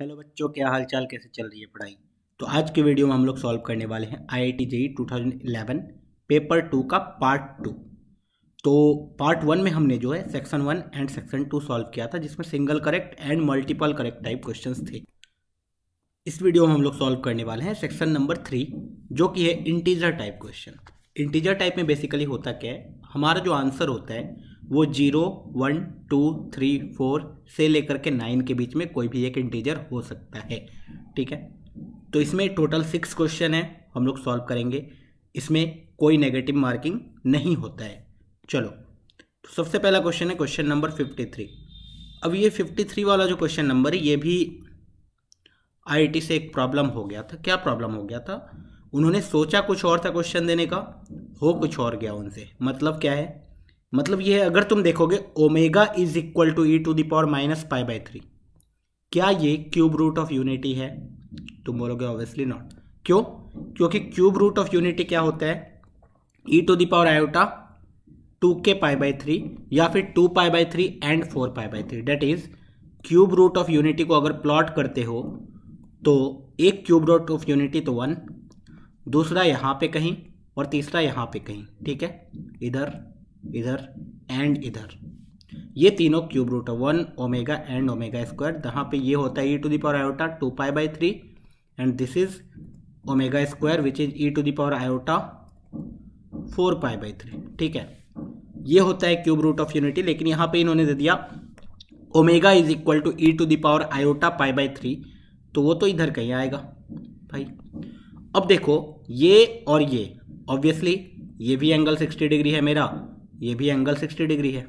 Hello बच्चों क्या हाल चाल कैसे चल रही है पढ़ाई तो आज के वीडियो में हम लोग सॉल्व करने वाले हैं I I T JEE two thousand eleven paper two का पार्ट टू तो पार्ट वन में हमने जो है section one and section two solve किया था जिसमें single correct and multiple correct type question थे इस वीडियो में हम लोग सॉल्व करने वाले हैं सेक्शन नंबर थ्री जो कि है integer type question integer type में बेसिकली होता क्या है हमारा जो आंसर होता है वो zero one two three four से लेकर के नाइन के बीच में कोई भी एक इंटीजर हो सकता है ठीक है तो इसमें टोटल सिक्स क्वेश्चन है हम लोग सॉल्व करेंगे इसमें कोई नेगेटिव मार्किंग नहीं होता है चलो तो सबसे पहला क्वेश्चन है क्वेश्चन नंबर फिफ्टी थ्री अब ये फिफ्टी थ्री वाला जो क्वेश्चन नंबर है ये भी आई से एक प्रॉब्लम हो गया था क्या प्रॉब्लम हो गया था उन्होंने सोचा कुछ और था क्वेश्चन देने का हो कुछ और गया उनसे मतलब क्या है मतलब ये है अगर तुम देखोगे omega is equal to E to the power minus pi by three क्या ये क्यूब रूट ऑफ यूनिटी है तुम बोलोगे ऑब्वियसली नॉट क्यों क्योंकि क्यूब रूट ऑफ यूनिटी क्या होता है ई to the power iota two K pi by three या फिर two pi by three and four pi by three that is cube root of unity को अगर प्लॉट करते हो तो एक क्यूब रूट ऑफ यूनिटी तो वन दूसरा यहाँ पे कहीं और तीसरा यहाँ पे कहीं ठीक है इधर इधर एंड इधर ये तीनों क्यूब रूट है one omega and omega square जहाँ पे ये होता है ई to power iota two pi by three and this is omega square which is E to power iota four pi by three ठीक है ये होता है क्यूब रूट ऑफ यूनिटी लेकिन यहाँ पे इन्होंने दे दिया omega is equal to E to power iota pi by three तो वो तो इधर कहीं आएगा भाई अब देखो ये और ये ऑब्वियसली ये भी एंगल सिक्सटी डिग्री है मेरा ये भी एंगल सिक्सटी डिग्री है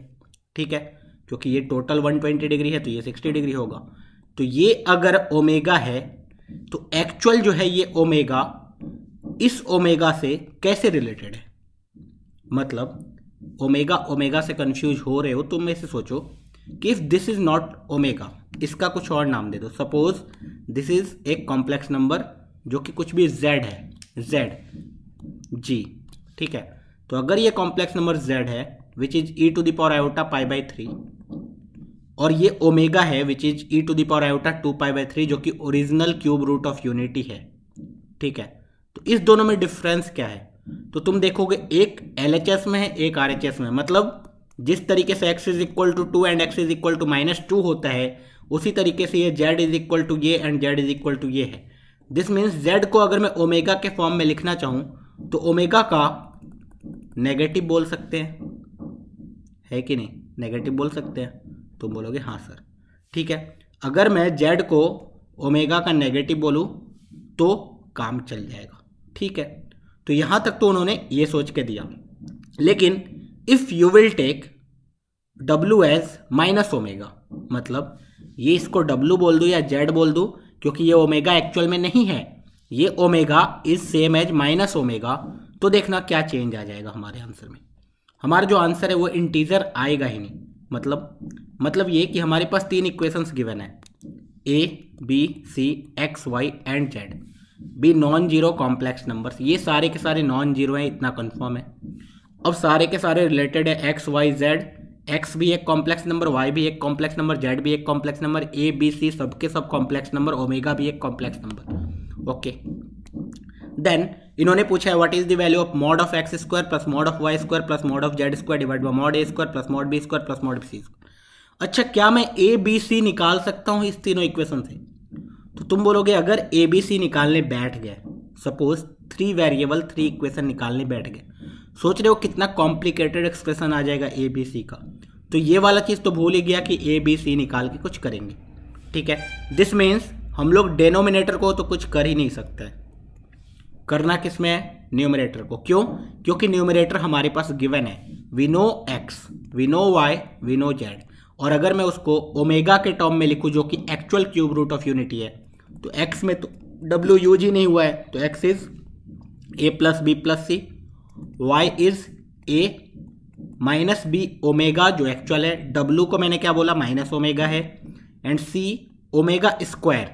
ठीक है क्योंकि ये टोटल वन ट्वेंटी डिग्री है तो ये सिक्सटी डिग्री होगा तो ये अगर ओमेगा है तो एक्चुअल जो है ये ओमेगा इस ओमेगा से कैसे रिलेटेड है मतलब ओमेगा ओमेगा से कंफ्यूज हो रहे हो तुम में से सोचो कि if this is not omega इसका कुछ और नाम दे दो सपोज दिस इज़ एक कॉम्प्लेक्स नंबर जो कि कुछ भी जेड है जेड जी ठीक है तो अगर ये कॉम्प्लेक्स नंबर जेड है which is E to the power iota pi by three और ये ओमेगा है which is E to the power iota two pi by three जो कि original cube root of unity है ठीक है तो इस दोनों में डिफरेंस क्या है तो तुम देखोगे एक एल में है एक आर में मतलब जिस तरीके से X is equal to two and X is equal to minus two होता है उसी तरीके से ये जेड इज इक्वल टू ये and Z is equal to ये है दिस मीन्स जेड को अगर मैं ओमेगा के फॉर्म में लिखना चाहूँ तो ओमेगा का नेगेटिव बोल सकते हैं है कि नहीं नेगेटिव बोल सकते हैं तुम बोलोगे हाँ सर ठीक है अगर मैं जेड को ओमेगा का नेगेटिव बोलूँ तो काम चल जाएगा ठीक है तो यहाँ तक तो उन्होंने ये सोच के दिया लेकिन if you will take W as minus omega मतलब ये इसको डब्लू बोल दूँ या जेड बोल दूँ क्योंकि ये ओमेगा एक्चुअल में नहीं है ये omega is same as minus omega तो देखना क्या चेंज आ जाएगा हमारे आंसर में हमारा जो आंसर है वो इंटीजर आएगा ही नहीं मतलब मतलब ये कि हमारे पास तीन इक्वेशंस गिवन है A B C x Y and Z be non zero complex numbers ये सारे के सारे नॉन जीरो हैं इतना कंफर्म है अब सारे के सारे रिलेटेड है एक्स वाई जेड एक्स भी एक कॉम्प्लेक्स नंबर वाई भी एक कॉम्प्लेक्स नंबर जेड भी एक complex number A B C सबके सब कॉम्प्लेक्स नंबर ओमेगा भी एक कॉम्प्लेक्स नंबर ओके देन इन्होंने पूछा है what is the value of mod of X square plus mod of Y square plus mod of Z square divide by mod A square plus mod B square plus mod C square अच्छा क्या मैं ए B सी निकाल सकता हूँ इस तीनों equation से तो तुम बोलोगे अगर ए बी सी निकालने बैठ गए suppose three variable three equation निकालने बैठ गए सोच रहे हो कितना कॉम्प्लिकेटेड एक्सप्रेशन आ जाएगा ए बी सी का तो ये वाला चीज़ तो भूल ही गया कि ए बी सी निकाल के कुछ करेंगे ठीक है दिस मीन्स हम लोग डेनोमिनेटर को तो कुछ कर ही नहीं सकते करना किसमें है न्यूमरेटर को क्यों क्योंकि न्यूमरेटर हमारे पास गिवन है we know X we know Y we know Z और अगर मैं उसको ओमेगा के टर्म में लिखूँ जो कि actual cube root of unity है तो एक्स में तो डब्ल्यू यूज ही नहीं हुआ है तो x is A plus B plus C Y is A minus B omega जो एक्चुअल है डब्ल्यू को मैंने क्या बोला माइनस ओमेगा है एंड सी ओमेगा स्क्वायर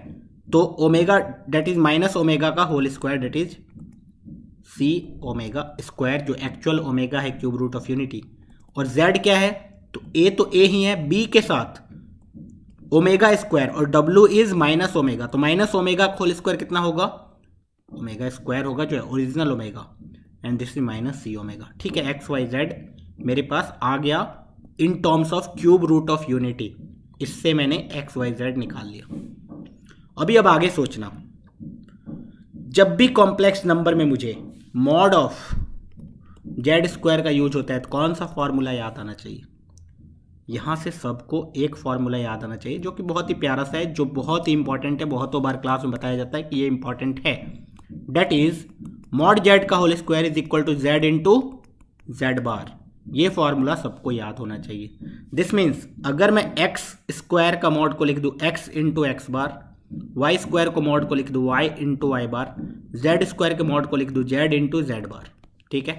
तो omega that is minus omega का whole square that is C omega square जो एक्चुअल ओमेगा है क्यूब रूट ऑफ यूनिटी और जेड क्या है तो ए तो ए ही है बी के साथ ओमेगा स्क्वायर और डब्ल्यू इज माइनस ओमेगा तो माइनस ओमेगा होल स्क्वायर कितना होगा ओमेगा स्क्वायर होगा जो है original omega and this is minus C omega ठीक है एक्स वाई जेड मेरे पास आ गया in terms of cube root of unity इससे मैंने एक्स वाई जेड निकाल लिया अभी अब आगे सोचना जब भी कॉम्प्लेक्स नंबर में मुझे मॉड ऑफ जेड स्क्वायर का यूज होता है तो कौन सा फॉर्मूला याद आना चाहिए यहाँ से सबको एक फार्मूला याद आना चाहिए जो कि बहुत ही प्यारा सा है जो बहुत ही इंपॉर्टेंट है बहुतों बार क्लास में बताया जाता है कि ये इंपॉर्टेंट है डेट इज मॉड जेड का whole square is equal to Z into Z जेड बार ये फार्मूला सबको याद होना चाहिए दिस मीन्स अगर मैं एक्स स्क्वायर का मॉड को लिख दूँ X into X bar Y square को मॉड को लिख दो Y into Y bar Z square के मॉड को लिख दो जेड इंटू जेड बार ठीक है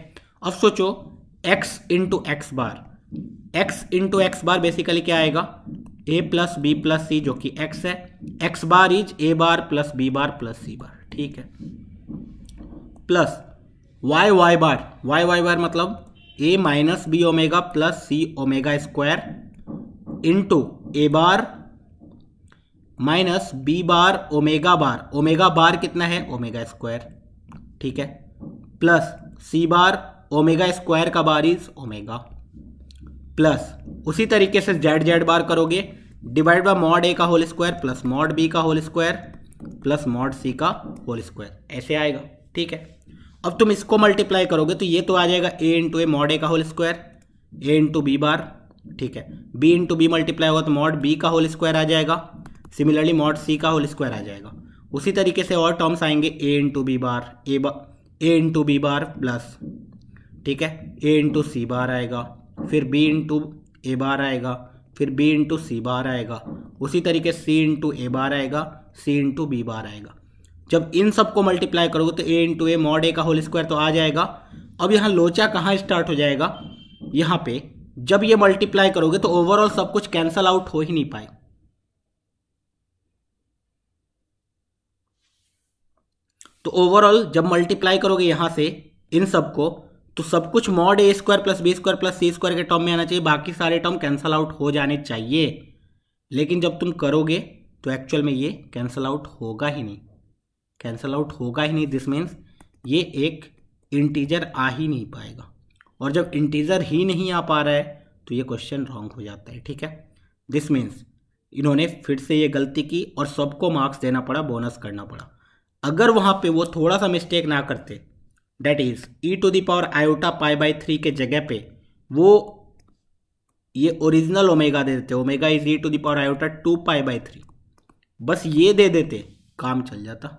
अब सोचो X into X bar X into X bar basically क्या आएगा ए प्लस बी प्लस सी जो कि एक्स है X bar is A bar plus B bar plus C bar ठीक है plus Y Y bar Y Y bar मतलब A minus B omega plus C omega square into A bar minus B bar omega bar omega bar कितना है omega square ठीक है plus सी bar omega square का bar is omega plus उसी तरीके से Z z बार करोगे डिवाइड बाय मॉड ए का whole square plus mod B का होल स्क्वायर प्लस मॉड सी का होल स्क्वायर ऐसे आएगा ठीक है अब तुम इसको मल्टीप्लाई करोगे तो ये तो आ जाएगा ए इंटू ए मॉड ए का whole square A into B bar ठीक है बी इंटू बी मल्टीप्लाई होगा तो मॉड बी का होल स्क्वायर आ जाएगा सिमिलरली मॉड सी का होल स्क्वायर आ जाएगा उसी तरीके से और टर्म्स आएंगे A into B bar A bar A into B bar plus ठीक है ए इंटू सी बार आएगा फिर बी इंटू ए बार आएगा फिर बी इंटू सी बार आएगा उसी तरीके सी इंटू ए बार आएगा सी इंटू बी बार आएगा जब इन सब को मल्टीप्लाई करोगे तो ए इंटू ए मॉड ए का होल स्क्वायर तो आ जाएगा अब यहाँ लोचा कहाँ स्टार्ट हो जाएगा यहाँ पे जब ये मल्टीप्लाई करोगे तो ओवरऑल सब कुछ कैंसल आउट हो ही नहीं पाएगा तो ओवरऑल जब मल्टीप्लाई करोगे यहाँ से इन सब को तो सब कुछ मॉड ए square plus B square plus C square के टर्म में आना चाहिए बाकी सारे टर्म कैंसल आउट हो जाने चाहिए लेकिन जब तुम करोगे तो एक्चुअल में ये कैंसल आउट होगा ही नहीं कैंसल आउट होगा ही नहीं दिस मीन्स ये एक इंटीजर आ ही नहीं पाएगा और जब इंटीजर ही नहीं आ पा रहा है तो ये क्वेश्चन रॉन्ग हो जाता है ठीक है दिस मीन्स इन्होंने फिर से ये गलती की और सबको मार्क्स देना पड़ा बोनस करना पड़ा अगर वहां पे वो थोड़ा सा मिस्टेक ना करते that is E to the power iota pi by three के जगह पे वो ये ओरिजिनल ओमेगा दे देते omega is E to the power iota two pi by three बस ये दे देते काम चल जाता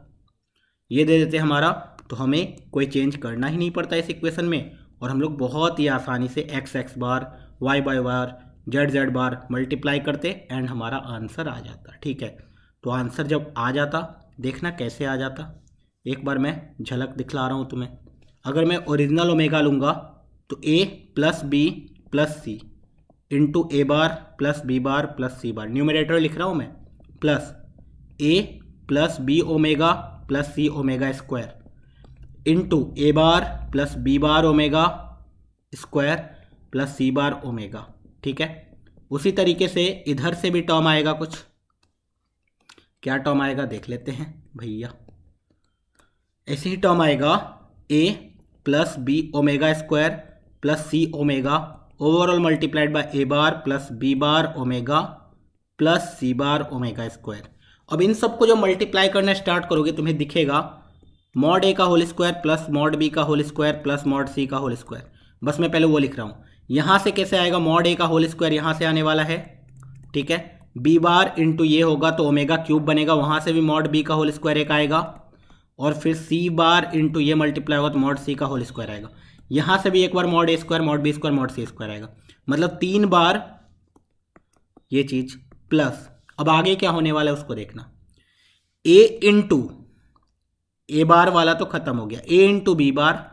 ये दे देते हमारा तो हमें कोई चेंज करना ही नहीं पड़ता इस इक्वेशन में और हम लोग बहुत ही आसानी से x x bar y y bar z z bar multiply करते एंड हमारा आंसर आ जाता ठीक है तो आंसर जब आ जाता देखना कैसे आ जाता एक बार मैं झलक दिखला रहा हूँ तुम्हें अगर मैं ओरिजिनल ओमेगा लूँगा तो ए plus B plus c into ए bar plus B bar plus सी बार न्यूमिनेटर लिख रहा हूँ मैं plus a plus b omega plus C omega square into A bar plus B bar omega square plus C bar omega ठीक है उसी तरीके से इधर से भी टर्म आएगा कुछ क्या टर्म आएगा देख लेते हैं भैया ऐसे ही टर्म आएगा ए plus b omega square plus C omega overall multiplied by a bar plus B bar omega plus C bar omega square अब इन सबको जब मल्टीप्लाई करना स्टार्ट करोगे तुम्हें दिखेगा मॉड ए का whole square plus mod B का होल स्क्वायर प्लस मॉड सी का होल स्क्वायर बस मैं पहले वो लिख रहा हूँ यहाँ से कैसे आएगा मॉड ए का होल स्क्वायर यहाँ से आने वाला है ठीक है बी बार इंटू ये होगा तो ओमेगा क्यूब बनेगा वहां से भी मॉड बी का होल स्क्वायर एक आएगा और फिर सी बार इंटू ये मल्टीप्लाई होगा तो मॉड सी का होल स्क्वायर आएगा यहां से भी एक बार मॉड ए square mod B square mod सी स्क्वायर आएगा मतलब तीन बार ये चीज प्लस अब आगे क्या होने वाला है उसको देखना ए इंटू ए बार वाला तो खत्म हो गया a into B bar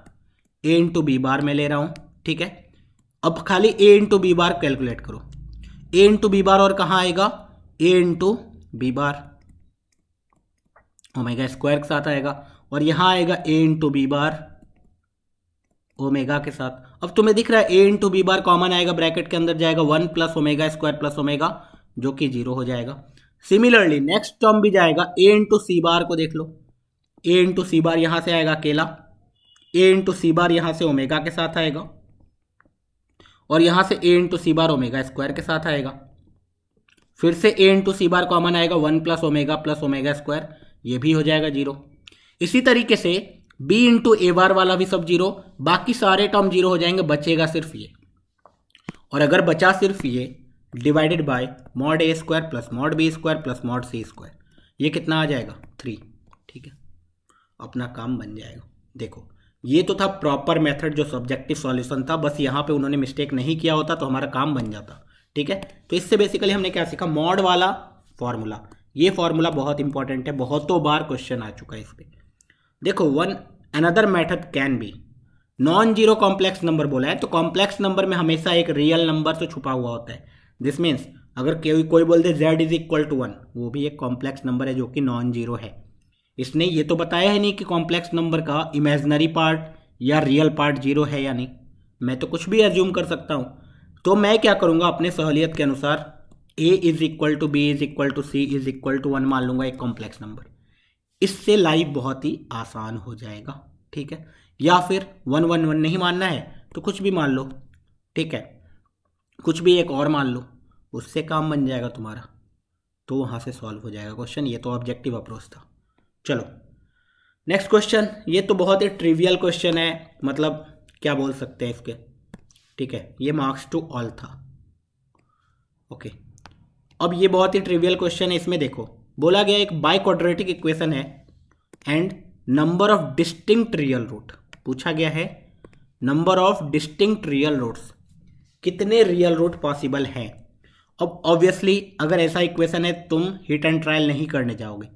A into B bar में ले रहा हूं ठीक है अब खाली a into B bar calculate करो ए इंटू बी बार और कहां आएगा a into B bar omega square के साथ आएगा और यहां आएगा a into B bar omega के साथ अब तुम्हें दिख रहा है a into B bar common आएगा ब्रैकेट के अंदर जाएगा one plus omega square plus omega जो कि जीरो हो जाएगा सिमिलरली नेक्स्ट टर्म भी जाएगा ए इंटू सी बार को देख लो ए इंटू सी बार यहां से आएगा केला ए इंटू सी बार यहां से ओमेगा के साथ आएगा और यहां से a into c bar omega square के साथ आएगा फिर से a into c bar common आएगा one plus omega plus omega square ये भी हो जाएगा जीरो इसी तरीके से बी इंटू ए बार वाला भी सब जीरो बाकी सारे टर्म जीरो हो जाएंगे बचेगा सिर्फ ये और अगर बचा सिर्फ ये divided by mod A square plus mod B square plus mod C square ये कितना आ जाएगा थ्री ठीक है अपना काम बन जाएगा देखो ये तो था प्रॉपर मेथड जो सब्जेक्टिव सॉल्यूशन था बस यहाँ पे उन्होंने मिस्टेक नहीं किया होता तो हमारा काम बन जाता ठीक है तो इससे बेसिकली हमने क्या सीखा मॉड वाला फॉर्मूला ये फॉर्मूला बहुत इंपॉर्टेंट है बहुतों बार क्वेश्चन आ चुका है इस पर देखो one another method can be non zero complex number बोला है तो कॉम्प्लेक्स नंबर में हमेशा एक रियल नंबर से छुपा हुआ होता है दिस मीन्स अगर कोई कोई बोल दे z is equal to one वो भी एक कॉम्प्लेक्स नंबर है जो कि नॉन जीरो है इसने ये तो बताया है नहीं कि कॉम्प्लेक्स नंबर का इमेजनरी पार्ट या रियल पार्ट जीरो है या नहीं मैं तो कुछ भी एज्यूम कर सकता हूँ तो मैं क्या करूँगा अपने सहूलियत के अनुसार a is equal to b is equal to c is equal to one मान लूंगा एक कॉम्प्लेक्स नंबर इससे लाइफ बहुत ही आसान हो जाएगा ठीक है या फिर वन वन वन नहीं मानना है तो कुछ भी मान लो ठीक है कुछ भी एक और मान लो उससे काम बन जाएगा तुम्हारा तो वहाँ से सॉल्व हो जाएगा क्वेश्चन ये तो ऑब्जेक्टिव अप्रोच था चलो नेक्स्ट क्वेश्चन ये तो बहुत ही ट्रिवियल क्वेश्चन है मतलब क्या बोल सकते हैं इसके ठीक है ये मार्क्स टू ऑल था ओके अब ये बहुत ही ट्रिवियल क्वेश्चन है इसमें देखो बोला गया एक बाई क्वाड्रेटिक इक्वेशन है and number of distinct real root पूछा गया है number of distinct real roots कितने रियल रूट पॉसिबल हैं अब ऑब्वियसली अगर ऐसा इक्वेशन है तुम हिट एंड ट्रायल नहीं करने जाओगे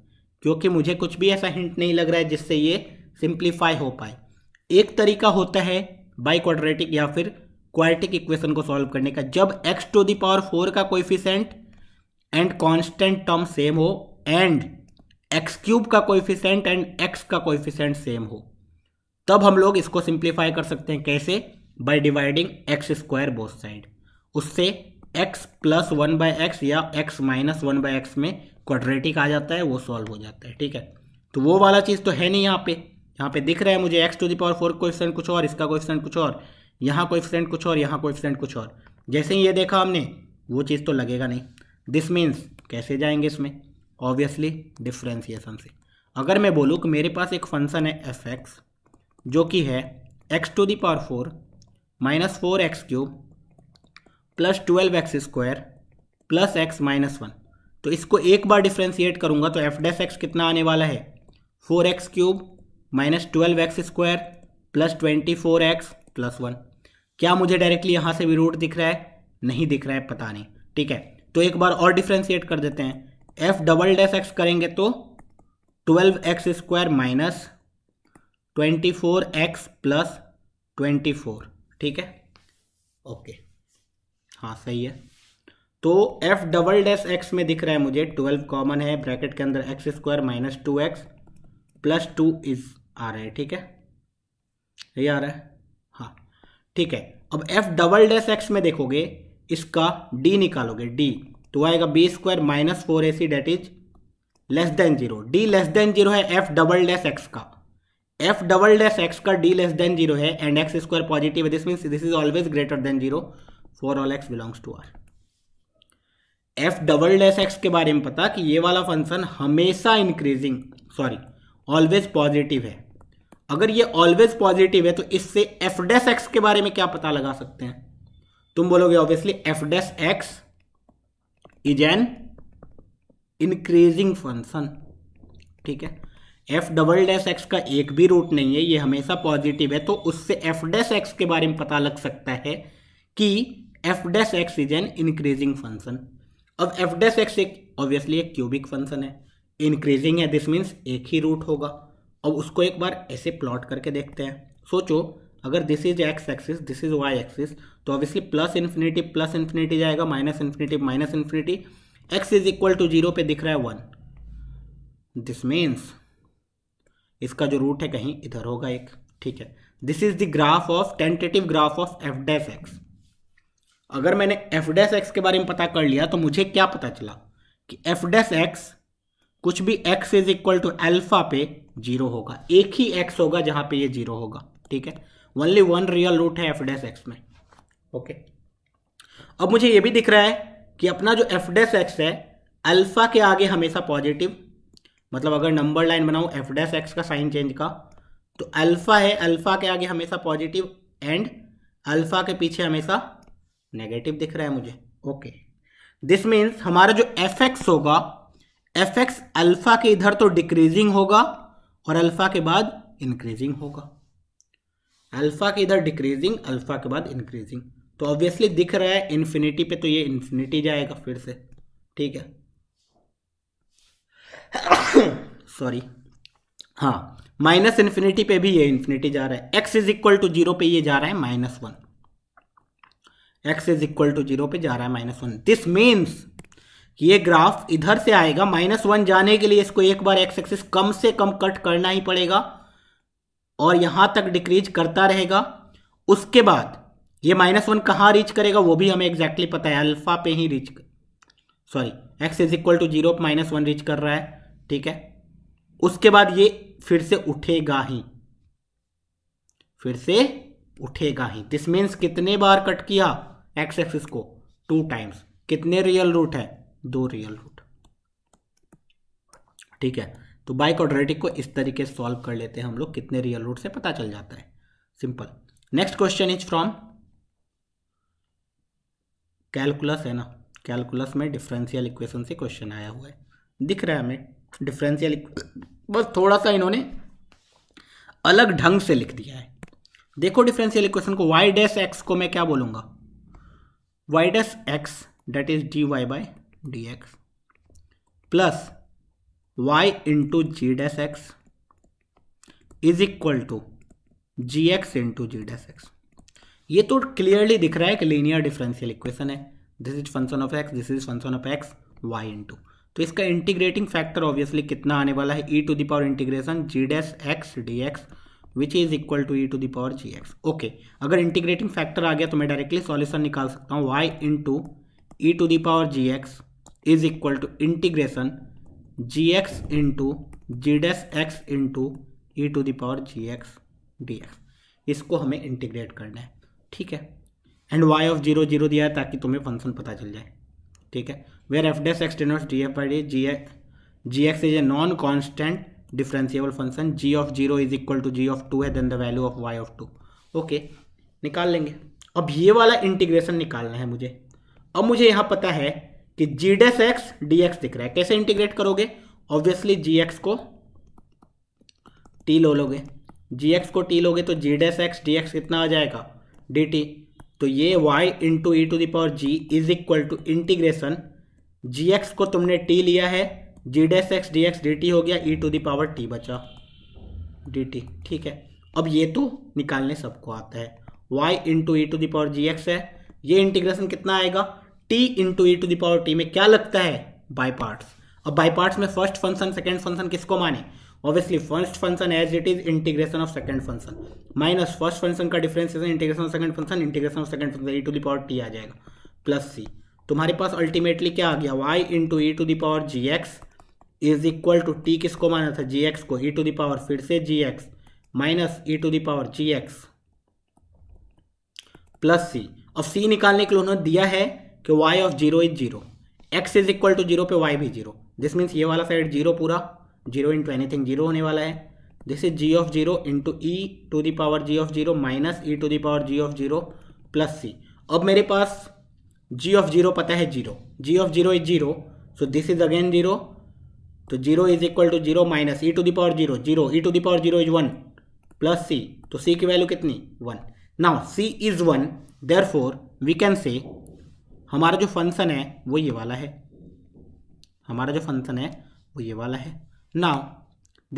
क्योंकि मुझे कुछ भी ऐसा हिंट नहीं लग रहा है जिससे ये सिंप्लीफाई हो पाए एक तरीका होता है बाई क्वाड्रेटिक या फिर क्वाड्रेटिक इक्वेशन को सॉल्व करने का जब x to the power four का coefficient and constant term same हो एंड एक्स क्यूब का कोइफिशेंट एंड एक्स का कोइफिशेंट सेम हो तब हम लोग इसको सिंप्लीफाई कर सकते हैं कैसे by dividing x square both side उससे x plus one by x या x minus one by x में क्वाड्रेटिक आ जाता है वो सॉल्व हो जाता है ठीक है तो वो वाला चीज़ तो है नहीं यहाँ पे यहाँ पे दिख रहा है मुझे x to the power four coefficient कुछ और इसका कोएफिशिएंट कुछ और यहाँ कोएफिशिएंट कुछ और यहाँ कोएफिशिएंट कुछ और जैसे ही ये देखा हमने वो चीज़ तो लगेगा नहीं दिस मीन्स कैसे जाएंगे इसमें ऑब्वियसली डिफ्रेंसिएसन से अगर मैं बोलूँ कि मेरे पास एक फंक्शन है एफ एक्स जो कि है x to the power four minus four x cube plus twelve x square plus x minus one तो इसको एक बार डिफ्रेंशिएट करूंगा तो एफ डेस एक्स कितना आने वाला है four x cube minus twelve x square plus twenty four x plus one क्या मुझे डायरेक्टली यहां से भी रूट दिख रहा है नहीं दिख रहा है पता नहीं ठीक है तो एक बार और डिफ्रेंशिएट कर देते हैं एफ डबल डेस एक्स करेंगे तो twelve x square minus twenty four x plus twenty four ठीक है ओके हाँ सही है तो f डबल डैश एक्स में दिख रहा है मुझे ट्वेल्व कॉमन है ब्रैकेट के अंदर x square minus two x plus two is आ रहा है ठीक है ये आ रहा है हाँ ठीक है अब f डबल डैश एक्स में देखोगे इसका d निकालोगे d तो आएगा b square minus four a c that is less than zero D less than zero है एफ डबल डैश एक्स का एफ डबल डैश एक्स का डी लेस देन जीरो है एंड एक्स स्क्वायर पॉजिटिव है this means this is always greater than zero for all x belongs to R f double dash x के बारे में पता कि ये वाला फंक्शन हमेशा इंक्रीजिंग सॉरी ऑलवेज पॉजिटिव है अगर ये ऑलवेज पॉजिटिव है तो इससे एफ डैश एक्स के बारे में क्या पता लगा सकते हैं तुम बोलोगे obviously f dash x is an increasing function ठीक है एफ डबल डैश एक्स का एक भी रूट नहीं है ये हमेशा पॉजिटिव है तो उससे एफ डैश एक्स के बारे में पता लग सकता है कि f dash x is an increasing function अब एफ डेस एक्स एक ऑब्वियसली एक क्यूबिक फंक्शन है इंक्रीजिंग है दिस मीन्स एक ही रूट होगा अब उसको एक बार ऐसे प्लॉट करके देखते हैं सोचो अगर this is x axis this is y axis तो obviously plus infinity plus infinity जाएगा minus infinity minus infinity x is equal to zero पे दिख रहा है वन दिस मीन्स इसका जो रूट है कहीं इधर होगा एक ठीक है this is the graph of tentative graph of f dash x अगर मैंने एफ डैश एक्स के बारे में पता कर लिया तो मुझे क्या पता चला कि एफ डैश एक्स कुछ भी x is equal to alpha पे जीरो होगा एक ही एक्स होगा जहां पे ये जीरो होगा ठीक है ओनली वन रियल रूट है एफ डैश एक्स में ओके okay. अब मुझे ये भी दिख रहा है कि अपना जो एफ डैश एक्स है अल्फा के आगे हमेशा पॉजिटिव मतलब अगर नंबर लाइन बनाऊ एफ डैश एक्स का साइन चेंज का तो अल्फा है अल्फा के आगे हमेशा पॉजिटिव एंड अल्फा के पीछे हमेशा नेगेटिव दिख रहा है मुझे ओके दिस मीन्स हमारा जो एफ एक्स होगा एफ एक्स अल्फा के इधर तो डिक्रीजिंग होगा और अल्फा के बाद इंक्रीजिंग होगा अल्फा के इधर डिक्रीजिंग अल्फा के बाद इंक्रीजिंग तो ऑब्वियसली दिख रहा है इन्फिनिटी पे तो ये इन्फिनिटी जाएगा फिर से ठीक है सॉरी हाँ माइनस इन्फिनिटी पे भी ये इन्फिनिटी जा रहा है x is equal to zero पे ये जा रहा है minus one x is equal to zero पे जा रहा है माइनस वन दिस मीन्स ये ग्राफ इधर से आएगा माइनस वन जाने के लिए इसको एक बार एक्स एक्सिस कम से कम कट करना ही पड़ेगा और यहां तक डिक्रीज करता रहेगा उसके बाद ये माइनस वन कहाँ रीच करेगा वो भी हमें एग्जैक्टली exactly पता है अल्फा पे ही reach sorry x is equal to zero minus one reach कर रहा है ठीक है उसके बाद ये फिर से उठेगा ही फिर से उठेगा ही दिस मीन्स कितने बार कट किया एक्स एक्सिस को टू टाइम्स कितने रियल रूट है दो रियल रूट ठीक है तो बाई क्वाड्रेटिक को इस तरीके से सॉल्व कर लेते हैं हम लोग कितने रियल रूट से पता चल जाता है simple next question is from calculus है ना कैलकुलस में डिफरेंशियल इक्वेशन से क्वेश्चन आया हुआ है दिख रहा है हमें डिफरेंशियल बस थोड़ा सा इन्होंने अलग ढंग से लिख दिया है देखो डिफरेंशियल इक्वेशन को वाई डैश एक्स को मैं क्या बोलूंगा y dash x that is dy by dx plus y into g dash x is equal to g x into g dash x ये तो क्लियरली दिख रहा है कि लीनियर डिफरेंशियल इक्वेशन है this is function of x this is function of x y into तो इसका integrating factor obviously कितना आने वाला है ई to the power integration g dash x D x which is equal to E to the power g x okay अगर integrating factor आ गया तो मैं डायरेक्टली सॉल्यूशन निकाल सकता हूँ y into E to the power g x is equal to integration g x into g dash x into e to the power g x D x इसको हमें integrate करना है ठीक है and y of zero zero दिया है ताकि तुम्हें फंक्शन पता चल जाए ठीक है वेयर एफ डेस एक्स टेनोस d f I d g g x is a non constant differentiable function g of zero is equal to g of two है then the value of y of two okay निकाल लेंगे अब ये वाला integration निकालना है मुझे अब मुझे यहाँ पता है कि g dash x D x दिख रहा है कैसे इंटीग्रेट करोगे ऑब्वियसली जी एक्स को टी लो लोगे जी एक्स को टी लोगे तो g dash x D x कितना आ जाएगा डी टी तो ये y into e to the power g is equal to integration g x को तुमने टी लिया है g dash x D x d t हो गया ई टू दावर टी बचा डी टी ठीक है अब ये तो निकालने सबको आता है y into e to the power g x है ये इंटीग्रेशन कितना आएगा t into e to the power t में क्या लगता है बाई पार्ट्स अब बाई पार्ट्स में फर्स्ट फंक्शन सेकेंड फंक्शन किसको माने obviously first function as it is integration of second function minus first function का differentiation integration of second function integration of second function E to the power t आ जाएगा plus c तुम्हारे पास ultimately क्या आ गया y into e to the power g x is equal to t किसको माना था जी एक्स को ई टू दावर फिर से g x minus e to the power g x plus सी अब सी निकालने के लिए उन्होंने दिया है कि y of zero is zero x is equal to zero पे वाई भी जीरो दिस मीन्स ये वाला साइड जीरो पूरा जीरो इंटू एनीथिंग जीरो होने वाला है this is g of zero into e to the power g of zero minus e to the power g of zero plus सी अब मेरे पास जी ऑफ जीरो पता है zero ji of zero is zero so this is again zero तो zero is equal to zero minus e to power zero zero e to the power zero is one plus C तो C की value कितनी one now C is one therefore we can say हमारा जो function है वो ये वाला है हमारा जो फंक्शन है वो ये वाला है now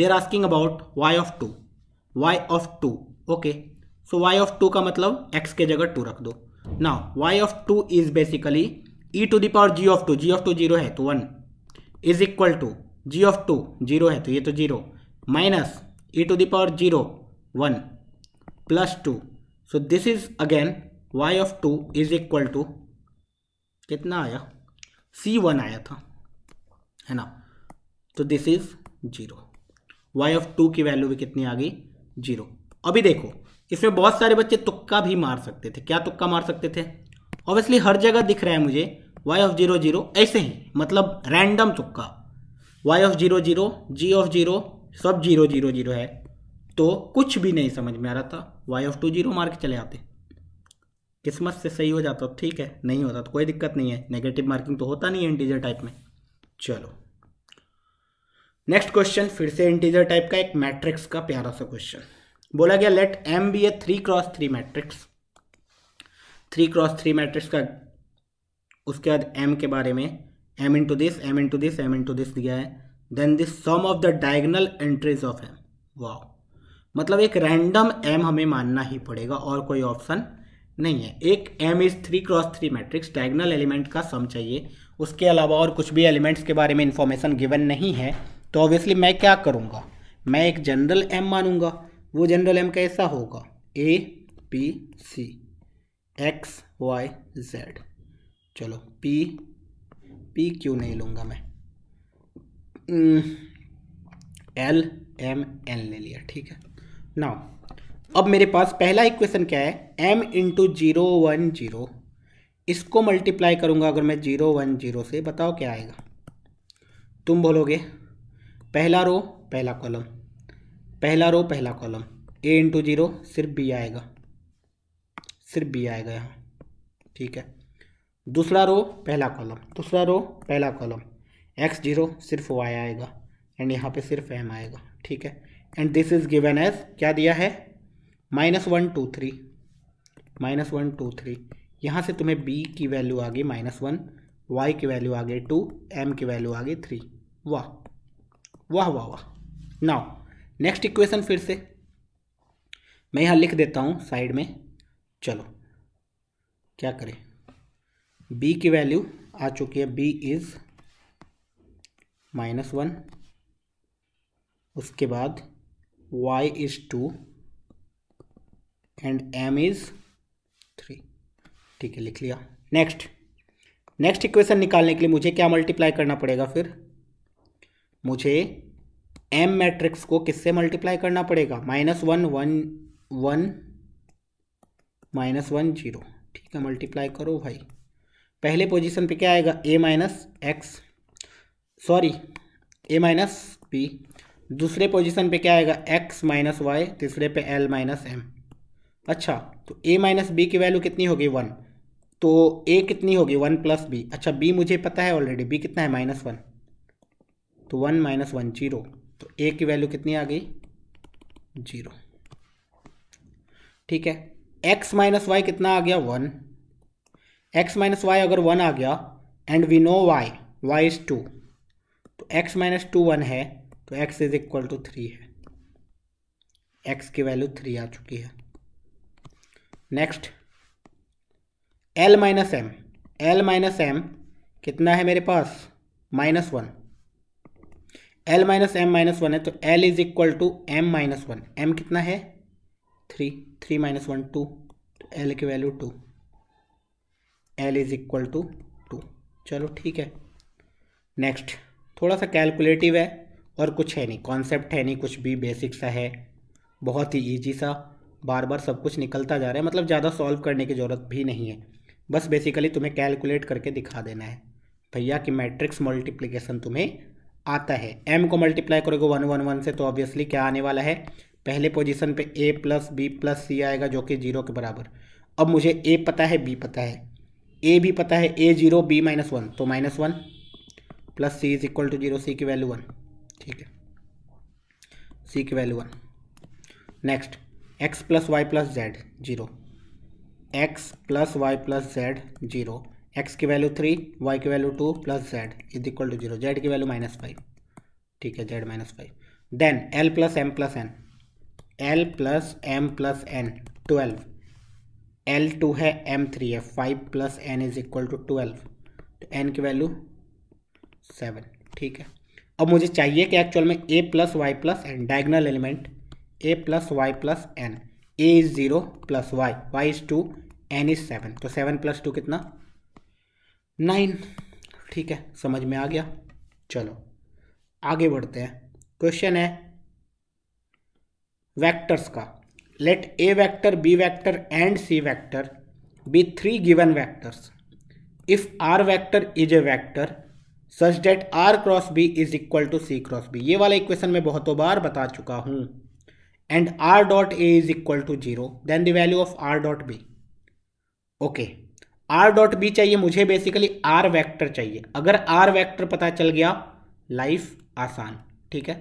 they're asking about y of two y of two okay so y of two का मतलब एक्स के जगह टू रख दो now y of two is basically e to the power g of two g of two zero है तो one is equal to g of two zero है तो ये तो zero minus e to the power zero one plus two so this is again Y of two is equal to कितना आया c one आया था है ना तो this is zero y of two की वैल्यू भी कितनी आ गई जीरो अभी देखो इसमें बहुत सारे बच्चे तुक्का भी मार सकते थे क्या तुक्का मार सकते थे ऑब्वियसली हर जगह दिख रहा है मुझे वाई ऑफ जीरो जीरो ऐसे ही मतलब रैंडम तुक्का y of zero zero ji of zero सब जीरो जीरो जीरो है तो कुछ भी नहीं समझ में आ रहा था वाई ऑफ टू जीरो मार के चले आते किस्मत से सही हो जाता तो ठीक है नहीं होता तो कोई दिक्कत नहीं है नेगेटिव मार्किंग तो होता नहीं है इंटीजर टाइप में चलो नेक्स्ट क्वेश्चन फिर से इंटीजर टाइप का एक मैट्रिक्स का प्यारा सा क्वेश्चन बोला गया let m be a three cross three matrix three cross three matrix का उसके बाद एम के बारे में m into this m into this m into this दिया है then this sum of the diagonal entries of m wow मतलब एक रैंडम एम हमें मानना ही पड़ेगा और कोई ऑप्शन नहीं है एक m is three cross three matrix diagonal element का सम चाहिए उसके अलावा और कुछ भी एलिमेंट्स के बारे में इंफॉर्मेशन गिवन नहीं है तो ऑब्वियसली मैं क्या करूँगा मैं एक जनरल एम मानूंगा वो जनरल एम कैसा होगा a p c x Y z चलो पी पी क्यू नहीं लूँगा मैं एल एम एन ले लिया ठीक है नाउ अब मेरे पास पहला इक्वेशन क्या है m into zero one zero इसको मल्टीप्लाई करूँगा अगर मैं जीरो वन जीरो से बताओ क्या आएगा तुम बोलोगे पहला रो पहला कॉलम पहला रो पहला कॉलम ए इंटू जीरो सिर्फ बी आएगा सिर्फ बी आएगा यहाँ ठीक है दूसरा रो पहला कॉलम दूसरा रो पहला कॉलम एक्स जीरो सिर्फ वाई आएगा एंड यहाँ पे सिर्फ एम आएगा ठीक है and this is given as क्या दिया है minus one two three minus one two three यहाँ से तुम्हें बी की वैल्यू आ गई माइनस वन वाई की वैल्यू आ गई टू एम की वैल्यू आ गई थ्री वाह वाह वाह वाह नाउ नेक्स्ट इक्वेशन फिर से मैं यहाँ लिख देता हूँ साइड में चलो क्या करें बी की वैल्यू आ चुकी है बी इज़ माइनस वन उसके बाद y is two and m is three ठीक है लिख लिया नेक्स्ट नेक्स्ट इक्वेशन निकालने के लिए मुझे क्या मल्टीप्लाई करना पड़ेगा फिर मुझे m मैट्रिक्स को किससे मल्टीप्लाई करना पड़ेगा minus one one one minus one zero ठीक है मल्टीप्लाई करो भाई पहले पोजीशन पे क्या आएगा a minus x sorry a minus p दूसरे पोजीशन पे क्या आएगा एक्स माइनस वाई तीसरे पे एल माइनस एम अच्छा तो ए माइनस बी की वैल्यू कितनी होगी वन तो ए कितनी होगी वन प्लस बी अच्छा बी मुझे पता है ऑलरेडी बी कितना है माइनस वन तो वन माइनस वन जीरो तो ए की वैल्यू कितनी आ गई जीरो ठीक है एक्स माइनस वाई कितना आ गया वन एक्स माइनस वाई अगर वन आ गया and we know y y is two तो एक्स माइनस टू वन है तो x is equal to three है एक्स की वैल्यू थ्री आ चुकी है next l minus m l minus m कितना है मेरे पास minus one l minus m minus one है तो l is equal to m minus one m कितना है three three minus one two तो एल की value two l is equal to two चलो ठीक है नेक्स्ट थोड़ा सा कैलकुलेटिव है और कुछ है नहीं कॉन्सेप्ट है नहीं कुछ भी बेसिक सा है बहुत ही ईजी सा बार बार सब कुछ निकलता जा रहा है मतलब ज़्यादा सॉल्व करने की ज़रूरत भी नहीं है बस बेसिकली तुम्हें कैलकुलेट करके दिखा देना है भैया कि मैट्रिक्स मल्टीप्लिकेशन तुम्हें आता है एम को मल्टीप्लाई करोगे वन वन वन से तो ऑब्वियसली क्या आने वाला है पहले पोजीशन पे a plus B plus c आएगा जो कि जीरो के बराबर अब मुझे ए पता है बी पता है ए भी पता है ए जीरो बी माइनस वन तो minus one plus C is equal to zero सी की वैल्यू वन ठीक है सी की value one next x plus y plus Z zero x plus y plus Z zero x की वैल्यू थ्री वाई की value two plus Z is equal to zero Z की value minus five ठीक है Z minus five then L plus m plus N l plus m plus n twelve l two है m three है five plus n is equal to twelve तो n की value seven ठीक है अब मुझे चाहिए कि एक्चुअल में a plus y plus n diagonal element a plus y plus n a is zero plus Y y is two n is seven तो सेवन प्लस टू कितना नाइन ठीक है समझ में आ गया चलो आगे बढ़ते हैं क्वेश्चन है वेक्टर्स का let a vector b vector and c vector be three given vectors if r vector is a vector such that r cross b is equal to c cross b ये वाला equation मैं बहुतों बार बता चुका हूँ and r dot a is equal to zero then the value of r dot b okay r dot b चाहिए मुझे basically r vector चाहिए अगर r वेक्टर पता चल गया लाइफ आसान ठीक है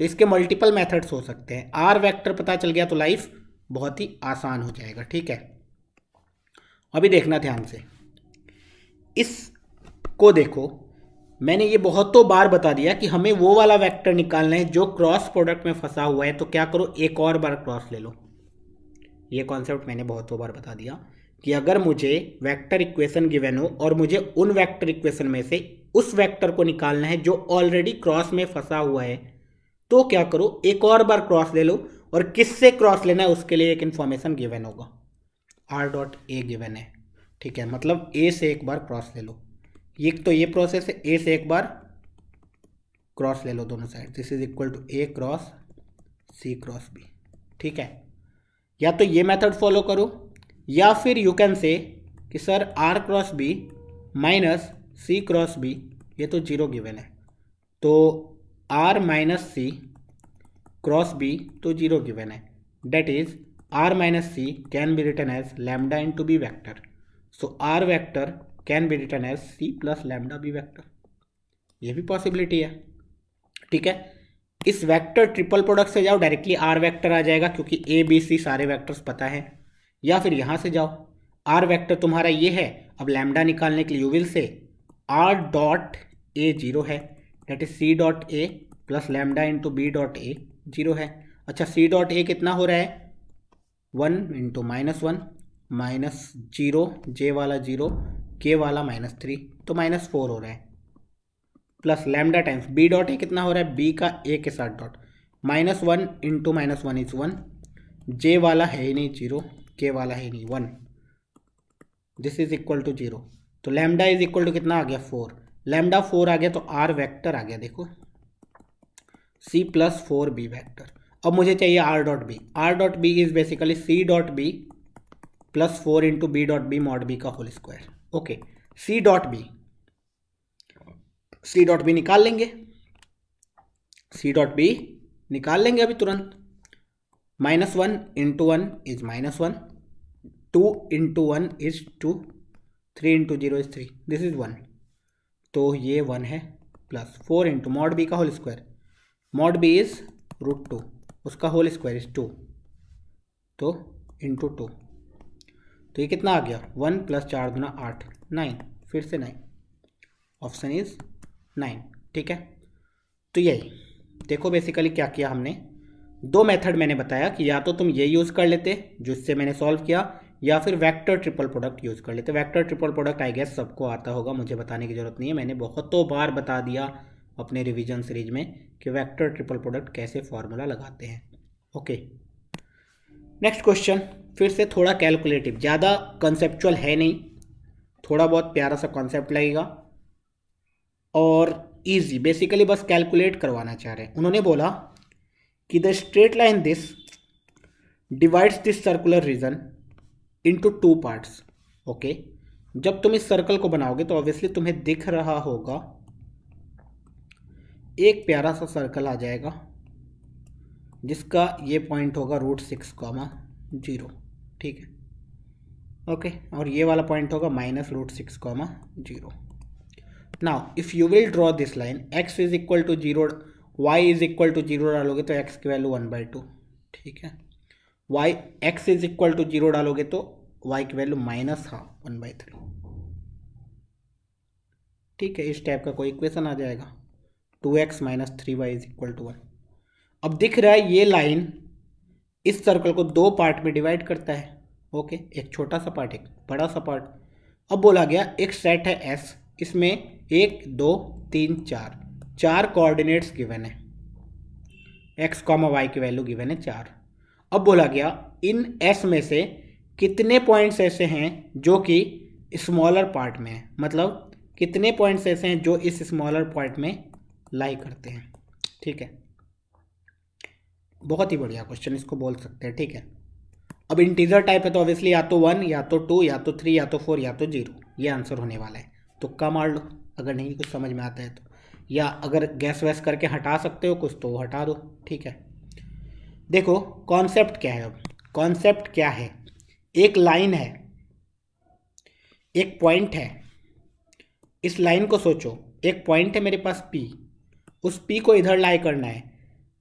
तो इसके मल्टीपल मेथड्स हो सकते हैं आर वेक्टर पता चल गया तो लाइफ बहुत ही आसान हो जाएगा ठीक है अभी देखना ध्यान से इस को देखो मैंने ये बहुत तो बार बता दिया कि हमें वो वाला वेक्टर निकालना है जो क्रॉस प्रोडक्ट में फंसा हुआ है तो क्या करो एक और बार क्रॉस ले लो ये कॉन्सेप्ट मैंने बहुत तो बार बता दिया कि अगर मुझे वेक्टर इक्वेशन गिवन हो और मुझे उन वेक्टर इक्वेशन में से उस वेक्टर को निकालना है जो ऑलरेडी क्रॉस में फंसा हुआ है तो क्या करो एक और बार क्रॉस ले लो और किससे क्रॉस लेना है उसके लिए एक इन्फॉर्मेशन गिवन होगा आर डॉट ए गिवेन है ठीक है मतलब ए से एक बार क्रॉस ले लो एक तो ये प्रोसेस है ए से एक बार क्रॉस ले लो दोनों side this is equal to a cross c cross b ठीक है या तो ये मेथड फॉलो करो या फिर यू कैन से कि sir r cross b minus c cross b ये तो जीरो गिवन है तो r minus c cross b तो जीरो गिवन है that is r minus c can be written as lambda into b vector so r vector can be written as c plus lambda b vector ये भी possibility है ठीक है इस vector triple product से जाओ directly are vector आ जाएगा क्योंकि ए बी सी सारे वेक्टर्स पता है या फिर यहाँ से जाओ आर वेक्टर तुम्हारा ये है अब लैमडा निकालने के लिए you will say r dot a zero है that is c dot a plus lambda into b dot a zero है अच्छा सी डॉट ए कितना हो रहा है one into minus one minus zero j वाला जीरो के वाला माइनस थ्री तो माइनस फोर हो रहा है plus lambda times b dot a कितना हो रहा है बी का ए के साथ dot minus one into minus one is one j वाला है ही नहीं जीरो के वाला है ही नहीं one this is equal to zero तो लैमडा इज इक्वल टू कितना आ गया फोर लैमडा फोर आ गया तो आर वेक्टर आ गया देखो c plus four b vector अब मुझे चाहिए r dot b r dot b is basically c dot b plus four into b dot b mod B का whole square okay c dot b c dot b निकाल लेंगे c dot b निकाल लेंगे अभी तुरंत minus one into one is minus one two into one is two three into zero is three this is one तो ये one है plus four into mod B का whole square mod b is root two उसका whole square is two तो into two तो ये कितना आ गया वन प्लस चार गुना आठ नाइन फिर से नाइन ऑप्शन इज नाइन ठीक है तो यही देखो बेसिकली क्या किया हमने दो मेथड मैंने बताया कि या तो तुम ये यूज़ कर लेते जिससे मैंने सॉल्व किया या फिर वेक्टर ट्रिपल प्रोडक्ट यूज़ कर लेते vector triple product I guess सबको आता होगा मुझे बताने की ज़रूरत नहीं है मैंने बहुतों बार बता दिया अपने रिवीजन सीरीज में कि वेक्टर ट्रिपल प्रोडक्ट कैसे फॉर्मूला लगाते हैं ओके नेक्स्ट क्वेश्चन फिर से थोड़ा कैलकुलेटिव ज़्यादा कंसेप्चुअल है नहीं थोड़ा बहुत प्यारा सा कॉन्सेप्ट लगेगा और ईजी बेसिकली बस कैलकुलेट करवाना चाह रहे हैं उन्होंने बोला कि the straight line this divides this circular region into two parts okay जब तुम इस सर्कल को बनाओगे तो ऑब्वियसली तुम्हें दिख रहा होगा एक प्यारा सा सर्कल आ जाएगा जिसका ये पॉइंट होगा रूट सिक्स कॉमा जीरो ठीक है ओके और ये वाला पॉइंट होगा minus root six comma zero now if you will draw this line x is equal to zero y is equal to zero डालोगे तो एक्स की वैल्यू वन बाई टू ठीक है y x is equal to zero डालोगे तो y की value minus half one by three ठीक है इस टाइप का कोई इक्वेशन आ जाएगा two x minus three y is equal to one अब दिख रहा है ये लाइन इस सर्कल को दो पार्ट में डिवाइड करता है ओके एक छोटा सा पार्ट एक बड़ा सा पार्ट अब बोला गया एक सेट है एस इसमें एक दो तीन चार चार कोऑर्डिनेट्स गिवन है एक्स कॉमा वाई की वैल्यू गिवन है चार अब बोला गया इन एस में से कितने पॉइंट्स ऐसे हैं जो कि स्मॉलर पार्ट में है मतलब कितने पॉइंट्स ऐसे हैं जो इस स्मॉलर पार्ट में लाई करते हैं ठीक है बहुत ही बढ़िया क्वेश्चन इसको बोल सकते हैं ठीक है अब इंटीजर टाइप है तो ऑब्वियसली या तो वन या तो टू या तो थ्री या तो फोर या तो जीरो ये आंसर होने वाला है तो कम मार लो अगर नहीं कुछ समझ में आता है तो या अगर गैस वैस करके हटा सकते हो कुछ तो हटा दो ठीक है देखो कॉन्सेप्ट क्या है अब कॉन्सेप्ट क्या है एक लाइन है एक पॉइंट है इस लाइन को सोचो एक पॉइंट है मेरे पास पी उस पी को इधर लाई करना है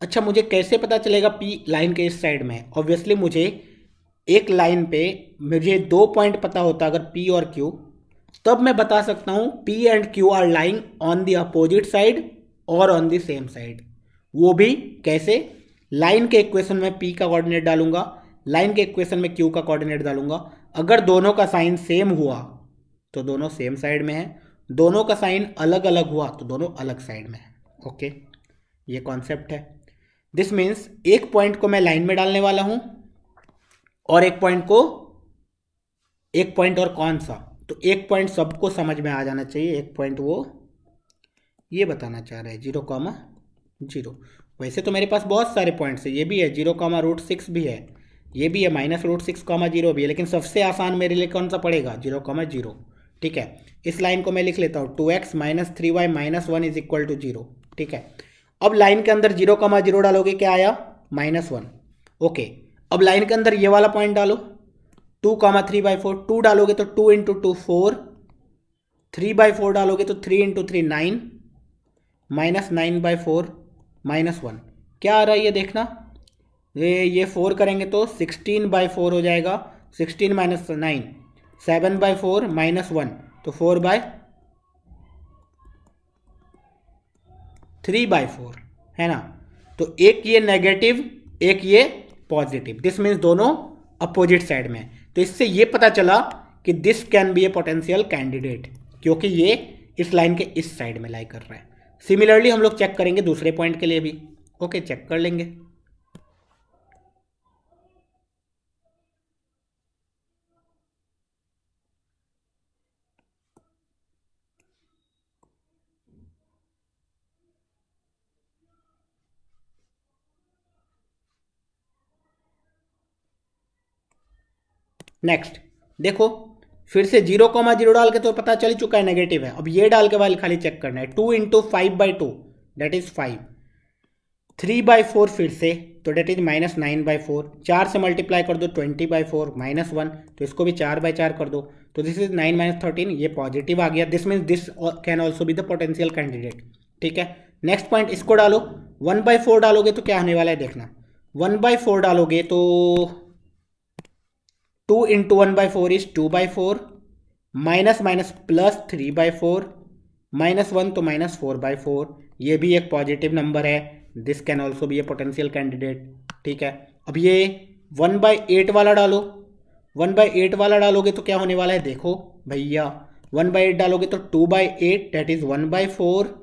अच्छा मुझे कैसे पता चलेगा पी लाइन के इस साइड में है ऑब्वियसली मुझे एक लाइन पे मुझे दो पॉइंट पता होता अगर पी और क्यू तब मैं बता सकता हूँ p and q are lying on the opposite side और ऑन द सेम साइड वो भी कैसे लाइन के इक्वेशन में पी का कोऑर्डिनेट डालूंगा लाइन के इक्वेशन में क्यू का कोऑर्डिनेट डालूंगा अगर दोनों का साइन सेम हुआ तो दोनों सेम साइड में है दोनों का साइन अलग अलग हुआ तो दोनों अलग साइड में है ओके ये कॉन्सेप्ट है दिस मीन्स एक पॉइंट को मैं लाइन में डालने वाला हूं और एक पॉइंट को एक पॉइंट और कौन सा तो एक पॉइंट सबको समझ में आ जाना चाहिए एक पॉइंट वो ये बताना चाह रहे हैं जीरो कॉमा जीरो वैसे तो मेरे पास बहुत सारे पॉइंट्स है ये भी है जीरो कॉमा रूट सिक्स भी है ये भी है minus root six comma zero भी है लेकिन सबसे आसान मेरे लिए कौन सा पड़ेगा जीरो कॉमा जीरो ठीक है इस लाइन को मैं लिख लेता हूँ two x minus three y minus one is equal to zero ठीक है अब लाइन के अंदर जीरो कॉमा जीरो डालोगे क्या आया माइनस वन ओके अब लाइन के अंदर ये वाला पॉइंट डालो two comma three by four two डालोगे तो two into two four three by four डालोगे तो three into three nine minus nine by four minus one क्या आ रहा है ये देखना ये ये फोर करेंगे तो सिक्सटीन बाई फोर हो जाएगा sixteen minus nine seven by four minus one तो four by three by four है ना तो एक ये नेगेटिव एक ये पॉजिटिव दिस मीन्स दोनों अपोजिट साइड में तो इससे ये पता चला कि this can be a potential candidate क्योंकि ये इस लाइन के इस साइड में लाई कर रहा है सिमिलरली हम लोग चेक करेंगे दूसरे पॉइंट के लिए भी ओके चेक कर लेंगे नेक्स्ट देखो फिर से जीरो कॉमा जीरो डाल के तो पता चल चुका है नेगेटिव है अब ये डाल के वाले खाली चेक करना है two into five by two that is five three by four फिर से तो that is minus nine by four चार से मल्टीप्लाई कर दो twenty by four minus one तो इसको भी चार बाई चार कर दो तो this is nine minus thirteen ये पॉजिटिव आ गया this means this can also be the potential candidate ठीक है नेक्स्ट पॉइंट इसको डालो वन बाई फोर डालोगे तो क्या होने वाला है देखना वन बाई फोर डालोगे तो two into one by four is two by four minus minus plus three by four minus one तो माइनस फोर बाई फोर ये भी एक पॉजिटिव नंबर है दिस कैन ऑल्सो भी ए पोटेंशियल कैंडिडेट ठीक है अब ये वन बाई एट वाला डालो वन बाई एट वाला डालोगे तो क्या होने वाला है देखो भैया वन बाई एट डालोगे तो two by eight that is one by four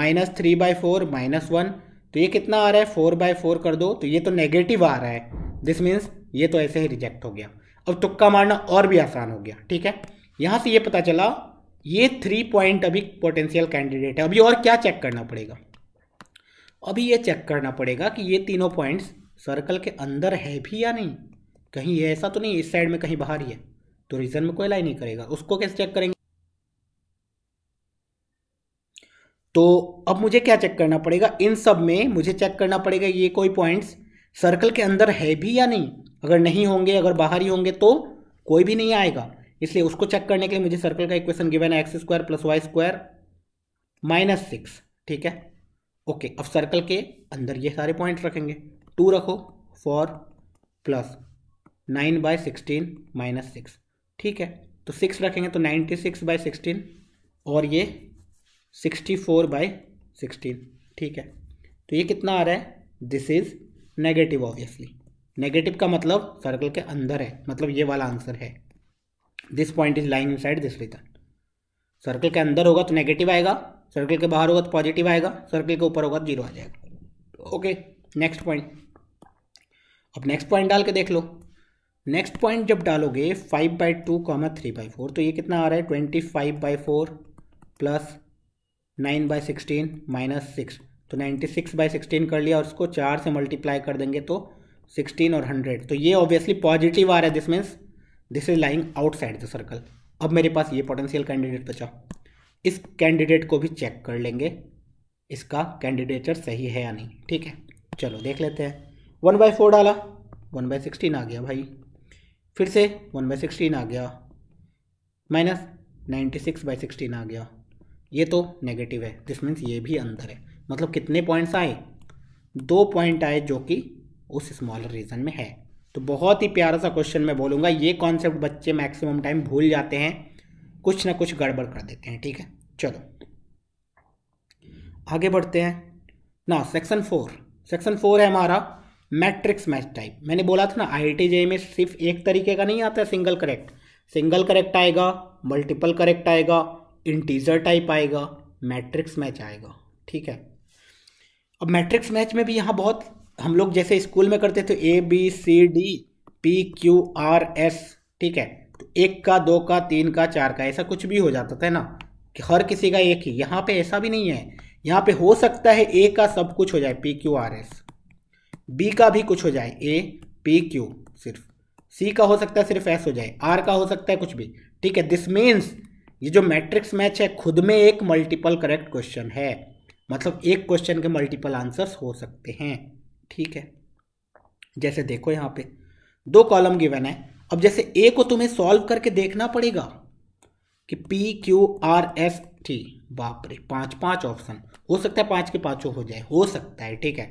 minus three by four minus one तो ये कितना आ रहा है फोर बाई फोर कर दो तो ये तो नेगेटिव आ रहा है दिस मीन्स ये तो ऐसे ही रिजेक्ट हो गया अब तुक्का मारना और भी आसान हो गया ठीक है यहां से ये पता चला ये थ्री पॉइंट अभी पोटेंशियल कैंडिडेट है अभी और क्या चेक करना पड़ेगा अभी ये चेक करना पड़ेगा कि ये तीनों पॉइंट्स सर्कल के अंदर है भी या नहीं कहीं ये ऐसा तो नहीं इस साइड में कहीं बाहर ही है तो रीजन में कोई लाई नहीं करेगा उसको कैसे चेक करेंगे तो अब मुझे क्या चेक करना पड़ेगा इन सब में मुझे चेक करना पड़ेगा ये कोई पॉइंट्स सर्कल के अंदर है भी या नहीं अगर नहीं होंगे अगर बाहर ही होंगे तो कोई भी नहीं आएगा इसलिए उसको चेक करने के लिए मुझे सर्कल का इक्वेशन गिवन है X square plus Y square minus six ठीक है ओके अब सर्कल के अंदर ये सारे पॉइंट रखेंगे टू रखो four plus nine by sixteen minus six ठीक है तो सिक्स रखेंगे तो नाइन्टी सिक्स बाय सिक्सटीन और ये सिक्सटी फोर बाय सिक्सटीन ठीक है तो ये कितना आ रहा है this is negative obviously negative का मतलब सर्कल के अंदर है मतलब ये वाला आंसर है this point is lying inside this written circle के अंदर होगा तो नेगेटिव आएगा सर्कल के बाहर होगा तो पॉजिटिव आएगा सर्कल के ऊपर होगा तो जीरो आ जाएगा ओके नेक्स्ट पॉइंट अब नेक्स्ट पॉइंट डाल के देख लो नेक्स्ट पॉइंट जब डालोगे five by two comma three by four तो ये कितना आ रहा है twenty five by four plus nine by sixteen minus six तो 96 सिक्स बाई सिक्सटीन कर लिया और उसको चार से मल्टीप्लाई कर देंगे तो 16 और 100 तो ये ऑब्वियसली पॉजिटिव आ रहा है this means this is lying outside the circle अब मेरे पास ये पोटेंशियल कैंडिडेट बचा इस कैंडिडेट को भी चेक कर लेंगे इसका कैंडिडेटर सही है या नहीं ठीक है चलो देख लेते हैं वन बाई फोर डाला वन बाई सिक्सटीन आ गया भाई फिर से वन बाई सिक्सटीन आ गया minus ninety six by sixteen आ गया ये तो नेगेटिव है दिस मीन्स ये भी अंदर है मतलब कितने पॉइंट्स आए दो पॉइंट आए जो कि उस स्मॉलर रीजन में है तो बहुत ही प्यारा सा क्वेश्चन मैं बोलूँगा ये कॉन्सेप्ट बच्चे मैक्सिमम टाइम भूल जाते हैं कुछ ना कुछ गड़बड़ कर देते हैं ठीक है चलो आगे बढ़ते हैं ना सेक्शन फोर सेक्शन फोर है हमारा मैट्रिक्स मैच टाइप मैंने बोला था ना आई जे में सिर्फ एक तरीके का नहीं आता सिंगल करेक्ट सिंगल करेक्ट आएगा मल्टीपल करेक्ट आएगा इंटीजर टाइप आएगा मैट्रिक्स मैच आएगा ठीक है अब मैट्रिक्स मैच में भी यहाँ बहुत हम लोग जैसे स्कूल में करते थे A B C D P Q R S ठीक है तो एक का दो का तीन का चार का ऐसा कुछ भी हो जाता था ना कि हर किसी का एक ही यहाँ पे ऐसा भी नहीं है यहाँ पे हो सकता है ए का सब कुछ हो जाए P Q R S B का भी कुछ हो जाए ए पी क्यू सिर्फ सी का हो सकता है सिर्फ एस हो जाए आर का हो सकता है कुछ भी ठीक है दिस मीन्स ये जो मैट्रिक्स मैच है खुद में एक मल्टीपल करेक्ट क्वेश्चन है मतलब एक क्वेश्चन के मल्टीपल आंसर्स हो सकते हैं ठीक है जैसे देखो यहाँ पे दो कॉलम गिवन है अब जैसे ए को तुम्हें सॉल्व करके देखना पड़ेगा कि P Q R S T बाप रे पांच पांच ऑप्शन हो सकता है पांच के पांचों हो जाए हो सकता है ठीक है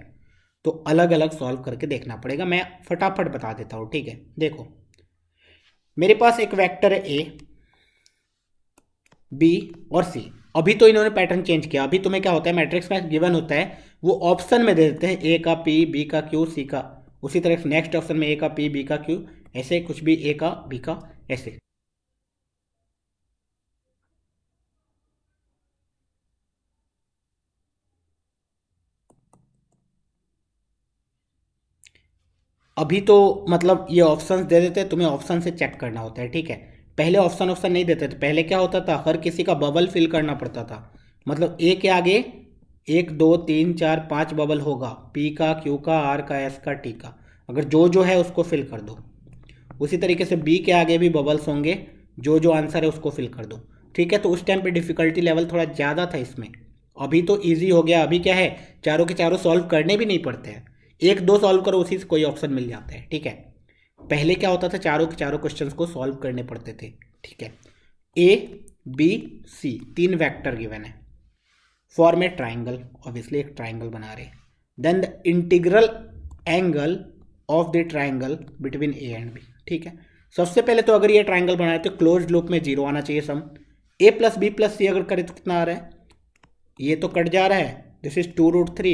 तो अलग अलग सॉल्व करके देखना पड़ेगा मैं फटाफट बता देता हूँ ठीक है देखो मेरे पास एक वैक्टर है ए बी और सी अभी तो इन्होंने पैटर्न चेंज किया अभी तुम्हें क्या होता है मैट्रिक्स में गिवन होता है वो ऑप्शन में दे देते हैं ए का पी बी का क्यू सी का उसी तरह नेक्स्ट ऑप्शन में ए का पी बी का क्यू ऐसे कुछ भी ए का बी का ऐसे अभी तो मतलब ये ऑप्शंस दे देते हैं तुम्हें ऑप्शन से चेक करना होता है ठीक है पहले ऑप्शन ऑप्शन नहीं देते थे पहले क्या होता था हर किसी का बबल फिल करना पड़ता था मतलब ए के आगे एक दो तीन चार पाँच बबल होगा पी का क्यू का आर का एस का टी का अगर जो जो है उसको फिल कर दो उसी तरीके से बी के आगे भी बबल्स होंगे जो जो आंसर है उसको फिल कर दो ठीक है तो उस टाइम पे डिफ़िकल्टी लेवल थोड़ा ज़्यादा था इसमें अभी तो इजी हो गया अभी क्या है चारों के चारों सॉल्व करने भी नहीं पड़ते हैं एक दो सॉल्व करो उसी से कोई ऑप्शन मिल जाता है ठीक है पहले क्या होता था चारों के चारों क्वेश्चन को सॉल्व करने पड़ते थे ठीक है ए बी सी तीन वैक्टर गिवेन है फॉर्म ए ट्राइंगल ऑब्वियसली एक ट्राइंगल बना रहे then the integral angle of the triangle between A and B ठीक है सबसे पहले तो अगर ये ट्राइंगल बना रहे तो क्लोज लूप में जीरो आना चाहिए sum A plus B plus C अगर करें तो कितना आ रहा है ये तो कट जा रहा है this is two root three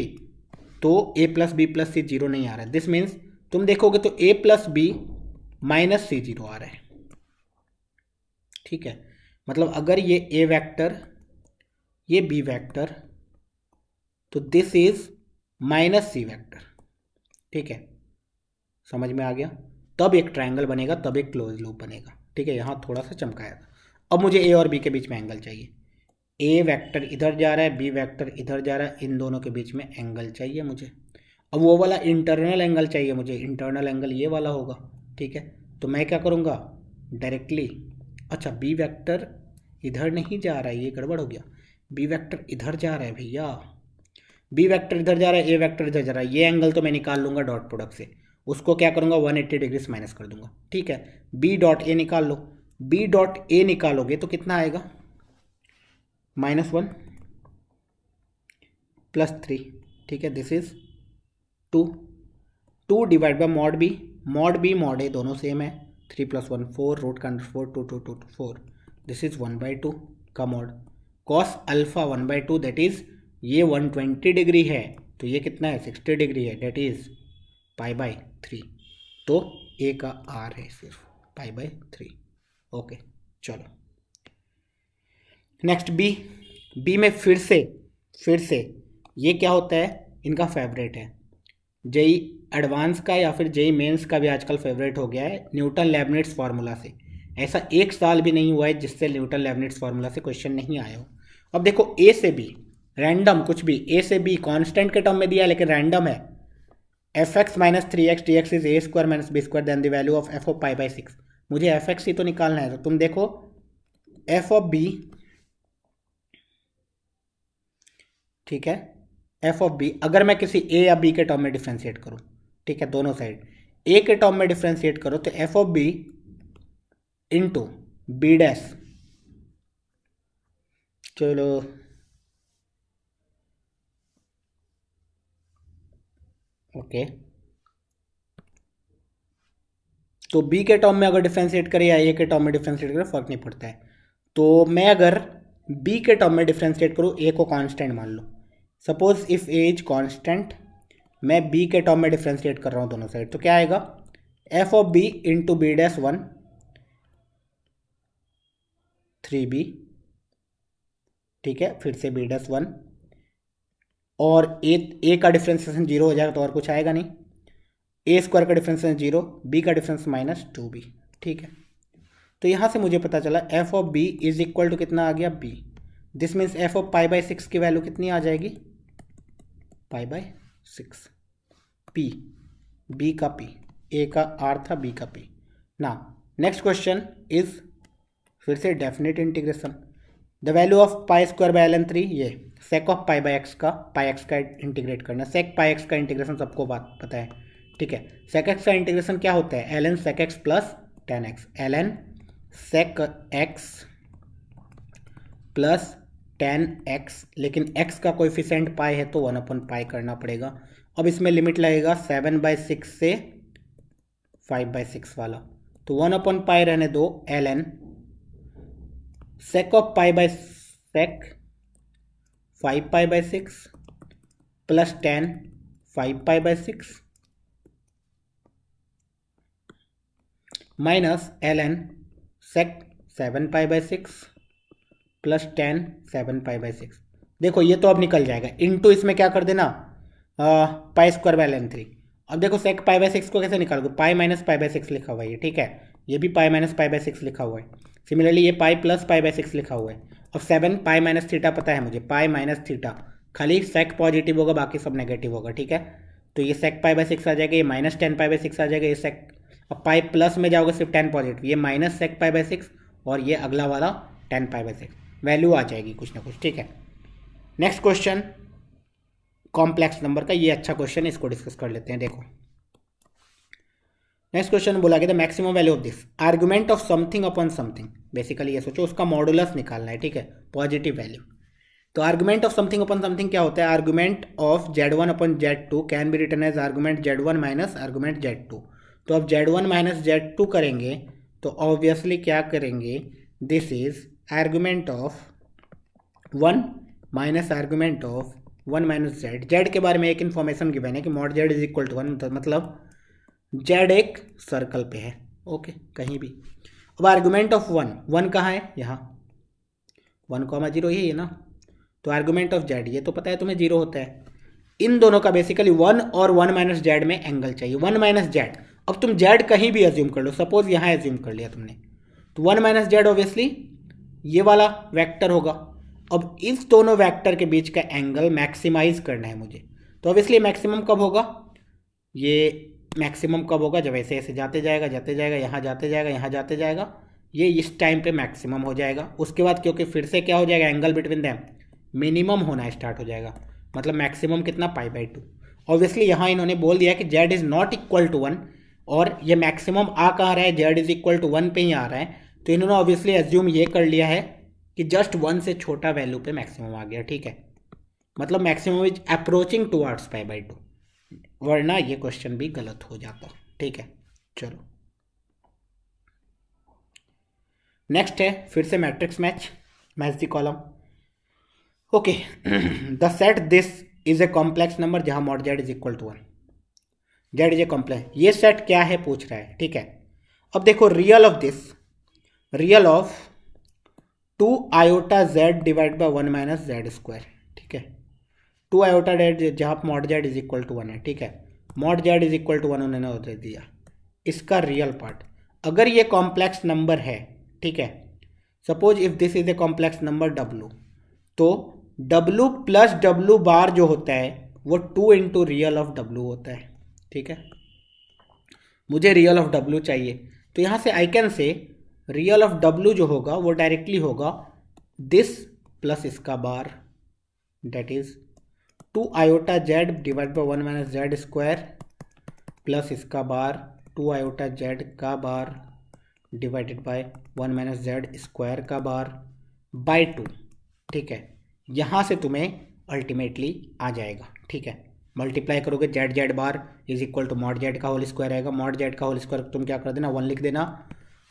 तो ए plus B plus C zero नहीं आ रहा है दिस मीन्स तुम देखोगे तो ए plus B minus C zero आ रहा है ठीक है मतलब अगर ये ए वेक्टर ये बी वेक्टर तो this is minus C vector ठीक है समझ में आ गया तब एक ट्राइंगल बनेगा तब एक क्लोज लूप बनेगा ठीक है यहाँ थोड़ा सा चमकाया था अब मुझे ए और बी के बीच में एंगल चाहिए ए वेक्टर इधर जा रहा है बी वेक्टर इधर जा रहा है इन दोनों के बीच में एंगल चाहिए मुझे अब वो वाला इंटरनल एंगल चाहिए मुझे इंटरनल एंगल ये वाला होगा ठीक है तो मैं क्या करूँगा डायरेक्टली अच्छा बी वैक्टर इधर नहीं जा रहा है ये गड़बड़ हो गया बी वैक्टर इधर जा रहा है भैया बी वैक्टर इधर जा रहा है ए वैक्टर इधर जा रहा है ये एंगल तो मैं निकाल लूँगा डॉट प्रोडक्ट से उसको क्या करूँगा वन एट्टी डिग्रीज माइनस कर दूंगा ठीक है बी डॉट ए निकाल लो बी डॉट ए निकालोगे तो कितना आएगा माइनस वन प्लस थ्री ठीक है this is two two divide by mod B mod B mod A दोनों सेम है three plus one four root का under four two two two two four this is one by two का mod cos alpha one by two that is ये one twenty degree है तो ये कितना है सिक्सटी डिग्री है that is pi by three तो ए का आर है सिर्फ पाई बाय थ्री ओके चलो नेक्स्ट बी बी में फिर से फिर से ये क्या होता है इनका फेवरेट है जेई एडवांस का या फिर जेई मेंस का भी आजकल फेवरेट हो गया है न्यूटन लेबनेट्स फार्मूला से ऐसा एक साल भी नहीं हुआ है जिससे न्यूटन लेबनेट्स फार्मूला से क्वेश्चन नहीं आया हो अब देखो ए से बी रैंडम कुछ भी ए से बी कॉन्स्टेंट के टर्म में दिया है लेकिन रैंडम है F X minus three X D X is A square minus B square then the value of F of pi by six मुझे एफ एक्स ही तो निकालना है तो तुम देखो एफ ऑफ बी ठीक है एफ ऑफ बी अगर मैं किसी ए या बी के टर्म में डिफ्रेंशिएट करूँ ठीक है दोनों साइड ए के टर्म में डिफ्रेंशिएट करो तो F of B into B dash चलो ओके तो बी के टर्म में अगर डिफ्रेंशिएट करें या ए के टर्म में डिफ्रेंशिएट करें फर्क नहीं पड़ता है तो मैं अगर बी के टर्म में डिफ्रेंशिएट करूँ ए को कांस्टेंट मान लूँ suppose if A is constant मैं बी के टॉप में डिफ्रेंशिएट कर रहा हूँ दोनों साइड तो क्या आएगा F of B into B dash one three B ठीक है फिर से बी डैस वन और ए ए का डिफ्रेंसिएशन जीरो हो जाएगा तो और कुछ आएगा नहीं ए स्क्वायर का डिफ्रेंसिएशन जीरो बी का डिफरेंस माइनस टू बी ठीक है तो यहाँ से मुझे पता चला F of B is equal to कितना आ गया B this means F of pi by six की वैल्यू कितनी आ जाएगी pi by six P B का पी ए का आर था बी का पी ना नेक्स्ट क्वेश्चन इज फिर से definite integration the value of pi square by L N three ये sec of pi by X का पाई एक्स का इंटीग्रेट करना सेक पाई एक्स का इंटीग्रेशन सबको बात पता है ठीक है सेक एक्स का इंटीग्रेशन क्या होता है L N sec X plus ten X L N sec X plus ten X लेकिन एक्स का कोएफिशिएंट पाई है तो वन अपन पाई करना पड़ेगा अब इसमें लिमिट लगेगा सेवन बाई सिक्स से फाइव बाई सिक्स वाला तो वन अपन पाई रहने दो L N sec of pi by sec five pi by six plus ten five pi by six minus L N sec seven pi by six plus ten seven pi by six देखो ये तो अब निकल जाएगा into इसमें क्या कर देना pi square by ln three अब देखो सेक पाई बाय सिक्स को कैसे निकालोगे pi minus pi by six लिखा हुआ है ये ठीक है ये भी pi minus pi by six लिखा हुआ है सिमिलरली ये pi plus pi by six लिखा हुआ है अब सेवन पाई माइनस थीटा पता है मुझे पाई माइनस थीटा खाली सेक पॉजिटिव होगा बाकी सब नेगेटिव होगा ठीक है तो ये सेक पाई बाय सिक्स आ जाएगा ये minus ten pi by six आ जाएगा ये सेक अब पाई प्लस में जाओगे सिर्फ टेन पॉजिटिव ये minus sec pi by six और ये अगला वाला ten pi by six value आ जाएगी कुछ ना कुछ ठीक है नेक्स्ट क्वेश्चन कॉम्प्लेक्स नंबर का ये अच्छा क्वेश्चन है इसको डिस्कस कर लेते हैं देखो नेक्स्ट क्वेश्चन बोला गया था maximum value of this argument of something upon something basically ये सोचो उसका मॉडुलस निकालना है ठीक है पॉजिटिव वैल्यू तो argument of something upon something क्या होता है argument of Z one upon Z two can be written as argument Z one minus argument Z two तो अब Z one minus Z two करेंगे तो ऑब्वियसली क्या करेंगे this is argument of one minus argument of one minus Z Z के बारे में एक इन्फॉर्मेशन गिवन है कि mod Z is equal to one मतलब जेड एक सर्कल पे है ओके कहीं भी अब आर्गूमेंट ऑफ वन वन कहाँ है यहाँ वन कॉमा जीरो ही है ना तो आर्गूमेंट ऑफ जेड ये तो पता है तुम्हें जीरो होता है इन दोनों का बेसिकली वन और वन माइनस जेड में एंगल चाहिए वन माइनस जेड अब तुम जेड कहीं भी एज्यूम कर लो सपोज यहाँ एज्यूम कर लिया तुमने तो वन माइनस जेड ऑब्वियसली ये वाला वेक्टर होगा अब इस दोनों वेक्टर के बीच का एंगल मैक्सिमाइज करना है मुझे तो ऑब्वियसली मैक्सिमम कब होगा ये मैक्सिमम कब होगा जब ऐसे ऐसे जाते जाएगा जाते जाएगा यहाँ जाते जाएगा यहाँ जाते जाएगा ये इस टाइम पे मैक्सिमम हो जाएगा उसके बाद क्योंकि फिर से क्या हो जाएगा एंगल बिटवीन दैम मिनिमम होना स्टार्ट हो जाएगा मतलब मैक्सिमम कितना पाई बाई टू ऑब्वियसली यहाँ इन्होंने बोल दिया कि Z is not equal to one और ये मैक्सिमम आ कहाँ रहा है Z is equal to one पे ही आ रहा है तो इन्होंने ऑब्वियसली एज्यूम ये कर लिया है कि जस्ट वन से छोटा वैल्यू पे मैक्सिमम आ गया ठीक है मतलब maximum is approaching towards pi by two वरना ये क्वेश्चन भी गलत हो जाता ठीक है चलो नेक्स्ट है फिर से matrix match match the column okay the set this is a complex number जहां mod Z is equal to one z is a complex ये सेट क्या है पूछ रहा है ठीक है अब देखो real of this real of two iota z divide by one minus z square ठीक है टू आयोटा डेड जहाँ mod Z is equal to one है ठीक है mod Z is equal to one उन्होंने दे दिया इसका रियल पार्ट अगर ये कॉम्प्लेक्स नंबर है ठीक है suppose if this is a complex number W तो डब्लू प्लस डब्लू बार जो होता है वो two into real of W होता है ठीक है मुझे रियल ऑफ डब्लू चाहिए तो यहाँ से I can say real of डब्ल्यू जो होगा वो डायरेक्टली होगा दिस प्लस इसका bar that is two iota z divide by one minus z square plus इसका बार टू आयोटा जेड का bar divided by one minus z square का bar by two ठीक है यहाँ से तुम्हें अल्टीमेटली आ जाएगा ठीक है मल्टीप्लाई करोगे z z bar is equal to mod Z का होल स्क्वायर आएगा मॉड जेड का होल स्क्वायर तुम क्या कर देना वन लिख देना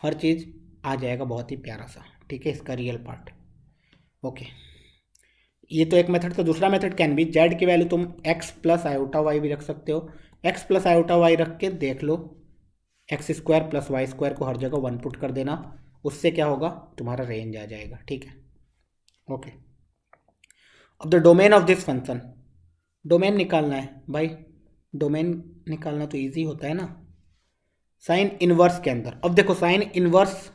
हर चीज़ आ जाएगा बहुत ही प्यारा सा ठीक है इसका रियल पार्ट ओके ये तो एक मेथड था दूसरा मेथड कैन बी जेड की वैल्यू तुम एक्स प्लस आयोटा वाई भी रख सकते हो एक्स प्लस आयोटा वाई रख के देख लो x square plus Y square को हर जगह वन पुट कर देना उससे क्या होगा तुम्हारा रेंज आ जाएगा ठीक है ओके अब the domain of this function domain निकालना है भाई डोमेन निकालना तो ईजी होता है ना साइन इनवर्स के अंदर अब देखो साइन इनवर्स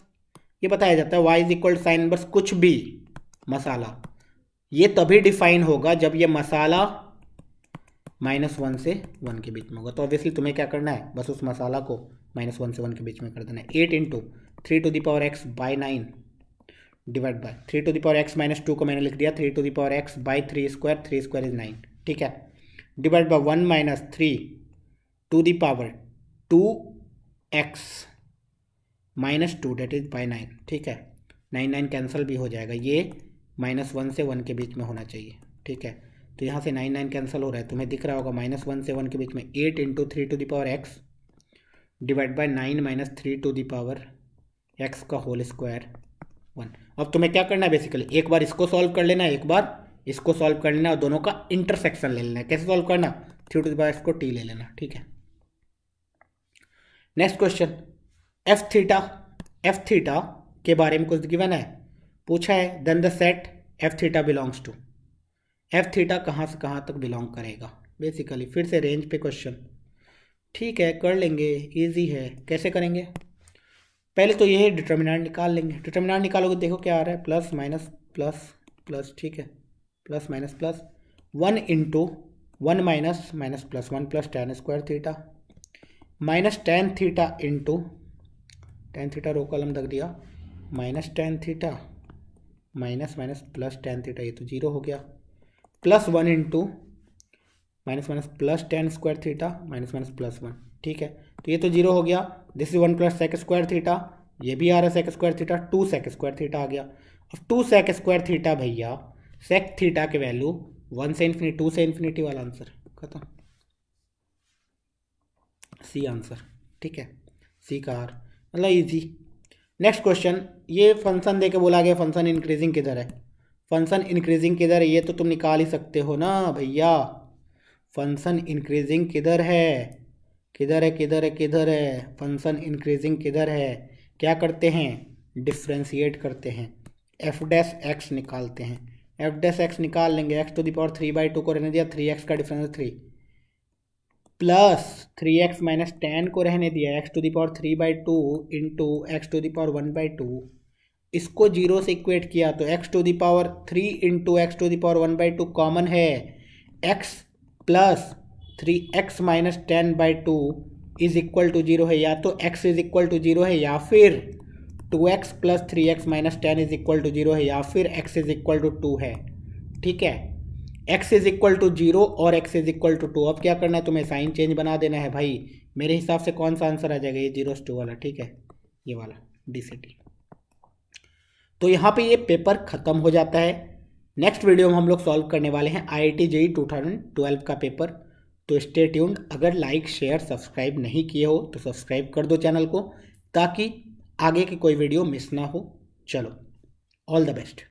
ये बताया जाता है वाई इज इक्वल साइन बस कुछ भी मसाला ये तभी डिफाइन होगा जब ये मसाला माइनस वन से वन के बीच में होगा तो ऑब्वियसली तुम्हें क्या करना है बस उस मसाला को माइनस वन से वन के बीच में कर देना है eight into three two the power x by nine divide by three two the power x minus two को मैंने लिख दिया three two the power x by three square three square is nine ठीक है divide by one minus three two the power two x minus two that is by nine ठीक है nine nine cancel भी हो जाएगा ये माइनस वन से one के बीच में होना चाहिए ठीक है तो यहाँ से नाइन नाइन कैंसिल हो रहा है तुम्हें दिख रहा होगा माइनस वन से वन के बीच में eight into three two the power x divide by nine minus three two the power x का होल स्क्वायर वन अब तुम्हें क्या करना है बेसिकली एक बार इसको सॉल्व कर लेना है एक बार इसको सॉल्व कर लेना और दोनों का इंटरसेक्शन ले लेना है कैसे सॉल्व करना थ्री टू दावर एक्स को टी ले लेना ठीक है next question f theta f theta के बारे में कुछ तो गिवन है पूछा है then the set f theta belongs to f theta कहाँ से कहाँ तक बिलोंग करेगा बेसिकली फिर से रेंज पे क्वेश्चन ठीक है कर लेंगे इजी है कैसे करेंगे पहले तो यही डिटर्मिनेंट निकाल लेंगे डिटर्मिनेंट निकालोगे देखो क्या आ रहा है प्लस माइनस प्लस प्लस ठीक है plus minus plus one into one minus minus plus one plus tan square theta minus tan theta into tan theta row column रख दिया minus tan theta minus minus plus tan theta ये तो zero हो गया plus one into minus minus plus tan square theta minus minus plus one ठीक है तो ये तो जीरो हो गया this is one plus sec square theta ये भी आ रहा है सेक स्क्वायर थीटा टू सेक स्क्वायर थीटा आ गया अब टू सेक स्क्वायर थीटा भैया सेक थीटा के वैल्यू वन से इन्फिनी टू से इन्फिनिटी वाला आंसर खत्म सी आंसर ठीक है सी का आर मतलब ईजी नेक्स्ट क्वेश्चन ये फंक्शन दे के बोला गया फंक्शन इंक्रीजिंग किधर है फंक्शन इंक्रीजिंग किधर है ये तो तुम निकाल ही सकते हो ना भैया फंक्शन इंक्रीजिंग किधर है किधर है किधर है किधर है फंक्शन इंक्रीजिंग किधर है क्या करते हैं डिफ्रेंशिएट करते हैं एफ डैश एक्स निकालते हैं एफ डैश एक्स निकाल लेंगे x to the power three by two को रहने दिया थ्री एक्स का difference three plus three x minus ten को रहने दिया x to the power three by two into x to the power one by two इसको जीरो से इक्वेट किया तो x to the power three into x to the power one by two common है x plus three x minus ten by two is equal to zero है या तो x is equal to zero है या फिर two x plus three x minus ten is equal to zero है या फिर x is equal to two है ठीक है x is equal to zero और x is equal to two अब क्या करना है तुम्हें साइन चेंज बना देना है भाई मेरे हिसाब से कौन सा आंसर आ जाएगा ये जीरो टू वाला ठीक है ये वाला डी सी टी तो यहाँ पे ये पेपर ख़त्म हो जाता है नेक्स्ट वीडियो में हम लोग सॉल्व करने वाले हैं I I T JEE two thousand twelve का पेपर तो स्टे ट्यून्ड अगर लाइक शेयर सब्सक्राइब नहीं किए हो तो सब्सक्राइब कर दो चैनल को ताकि आगे की कोई वीडियो मिस ना हो चलो ऑल द बेस्ट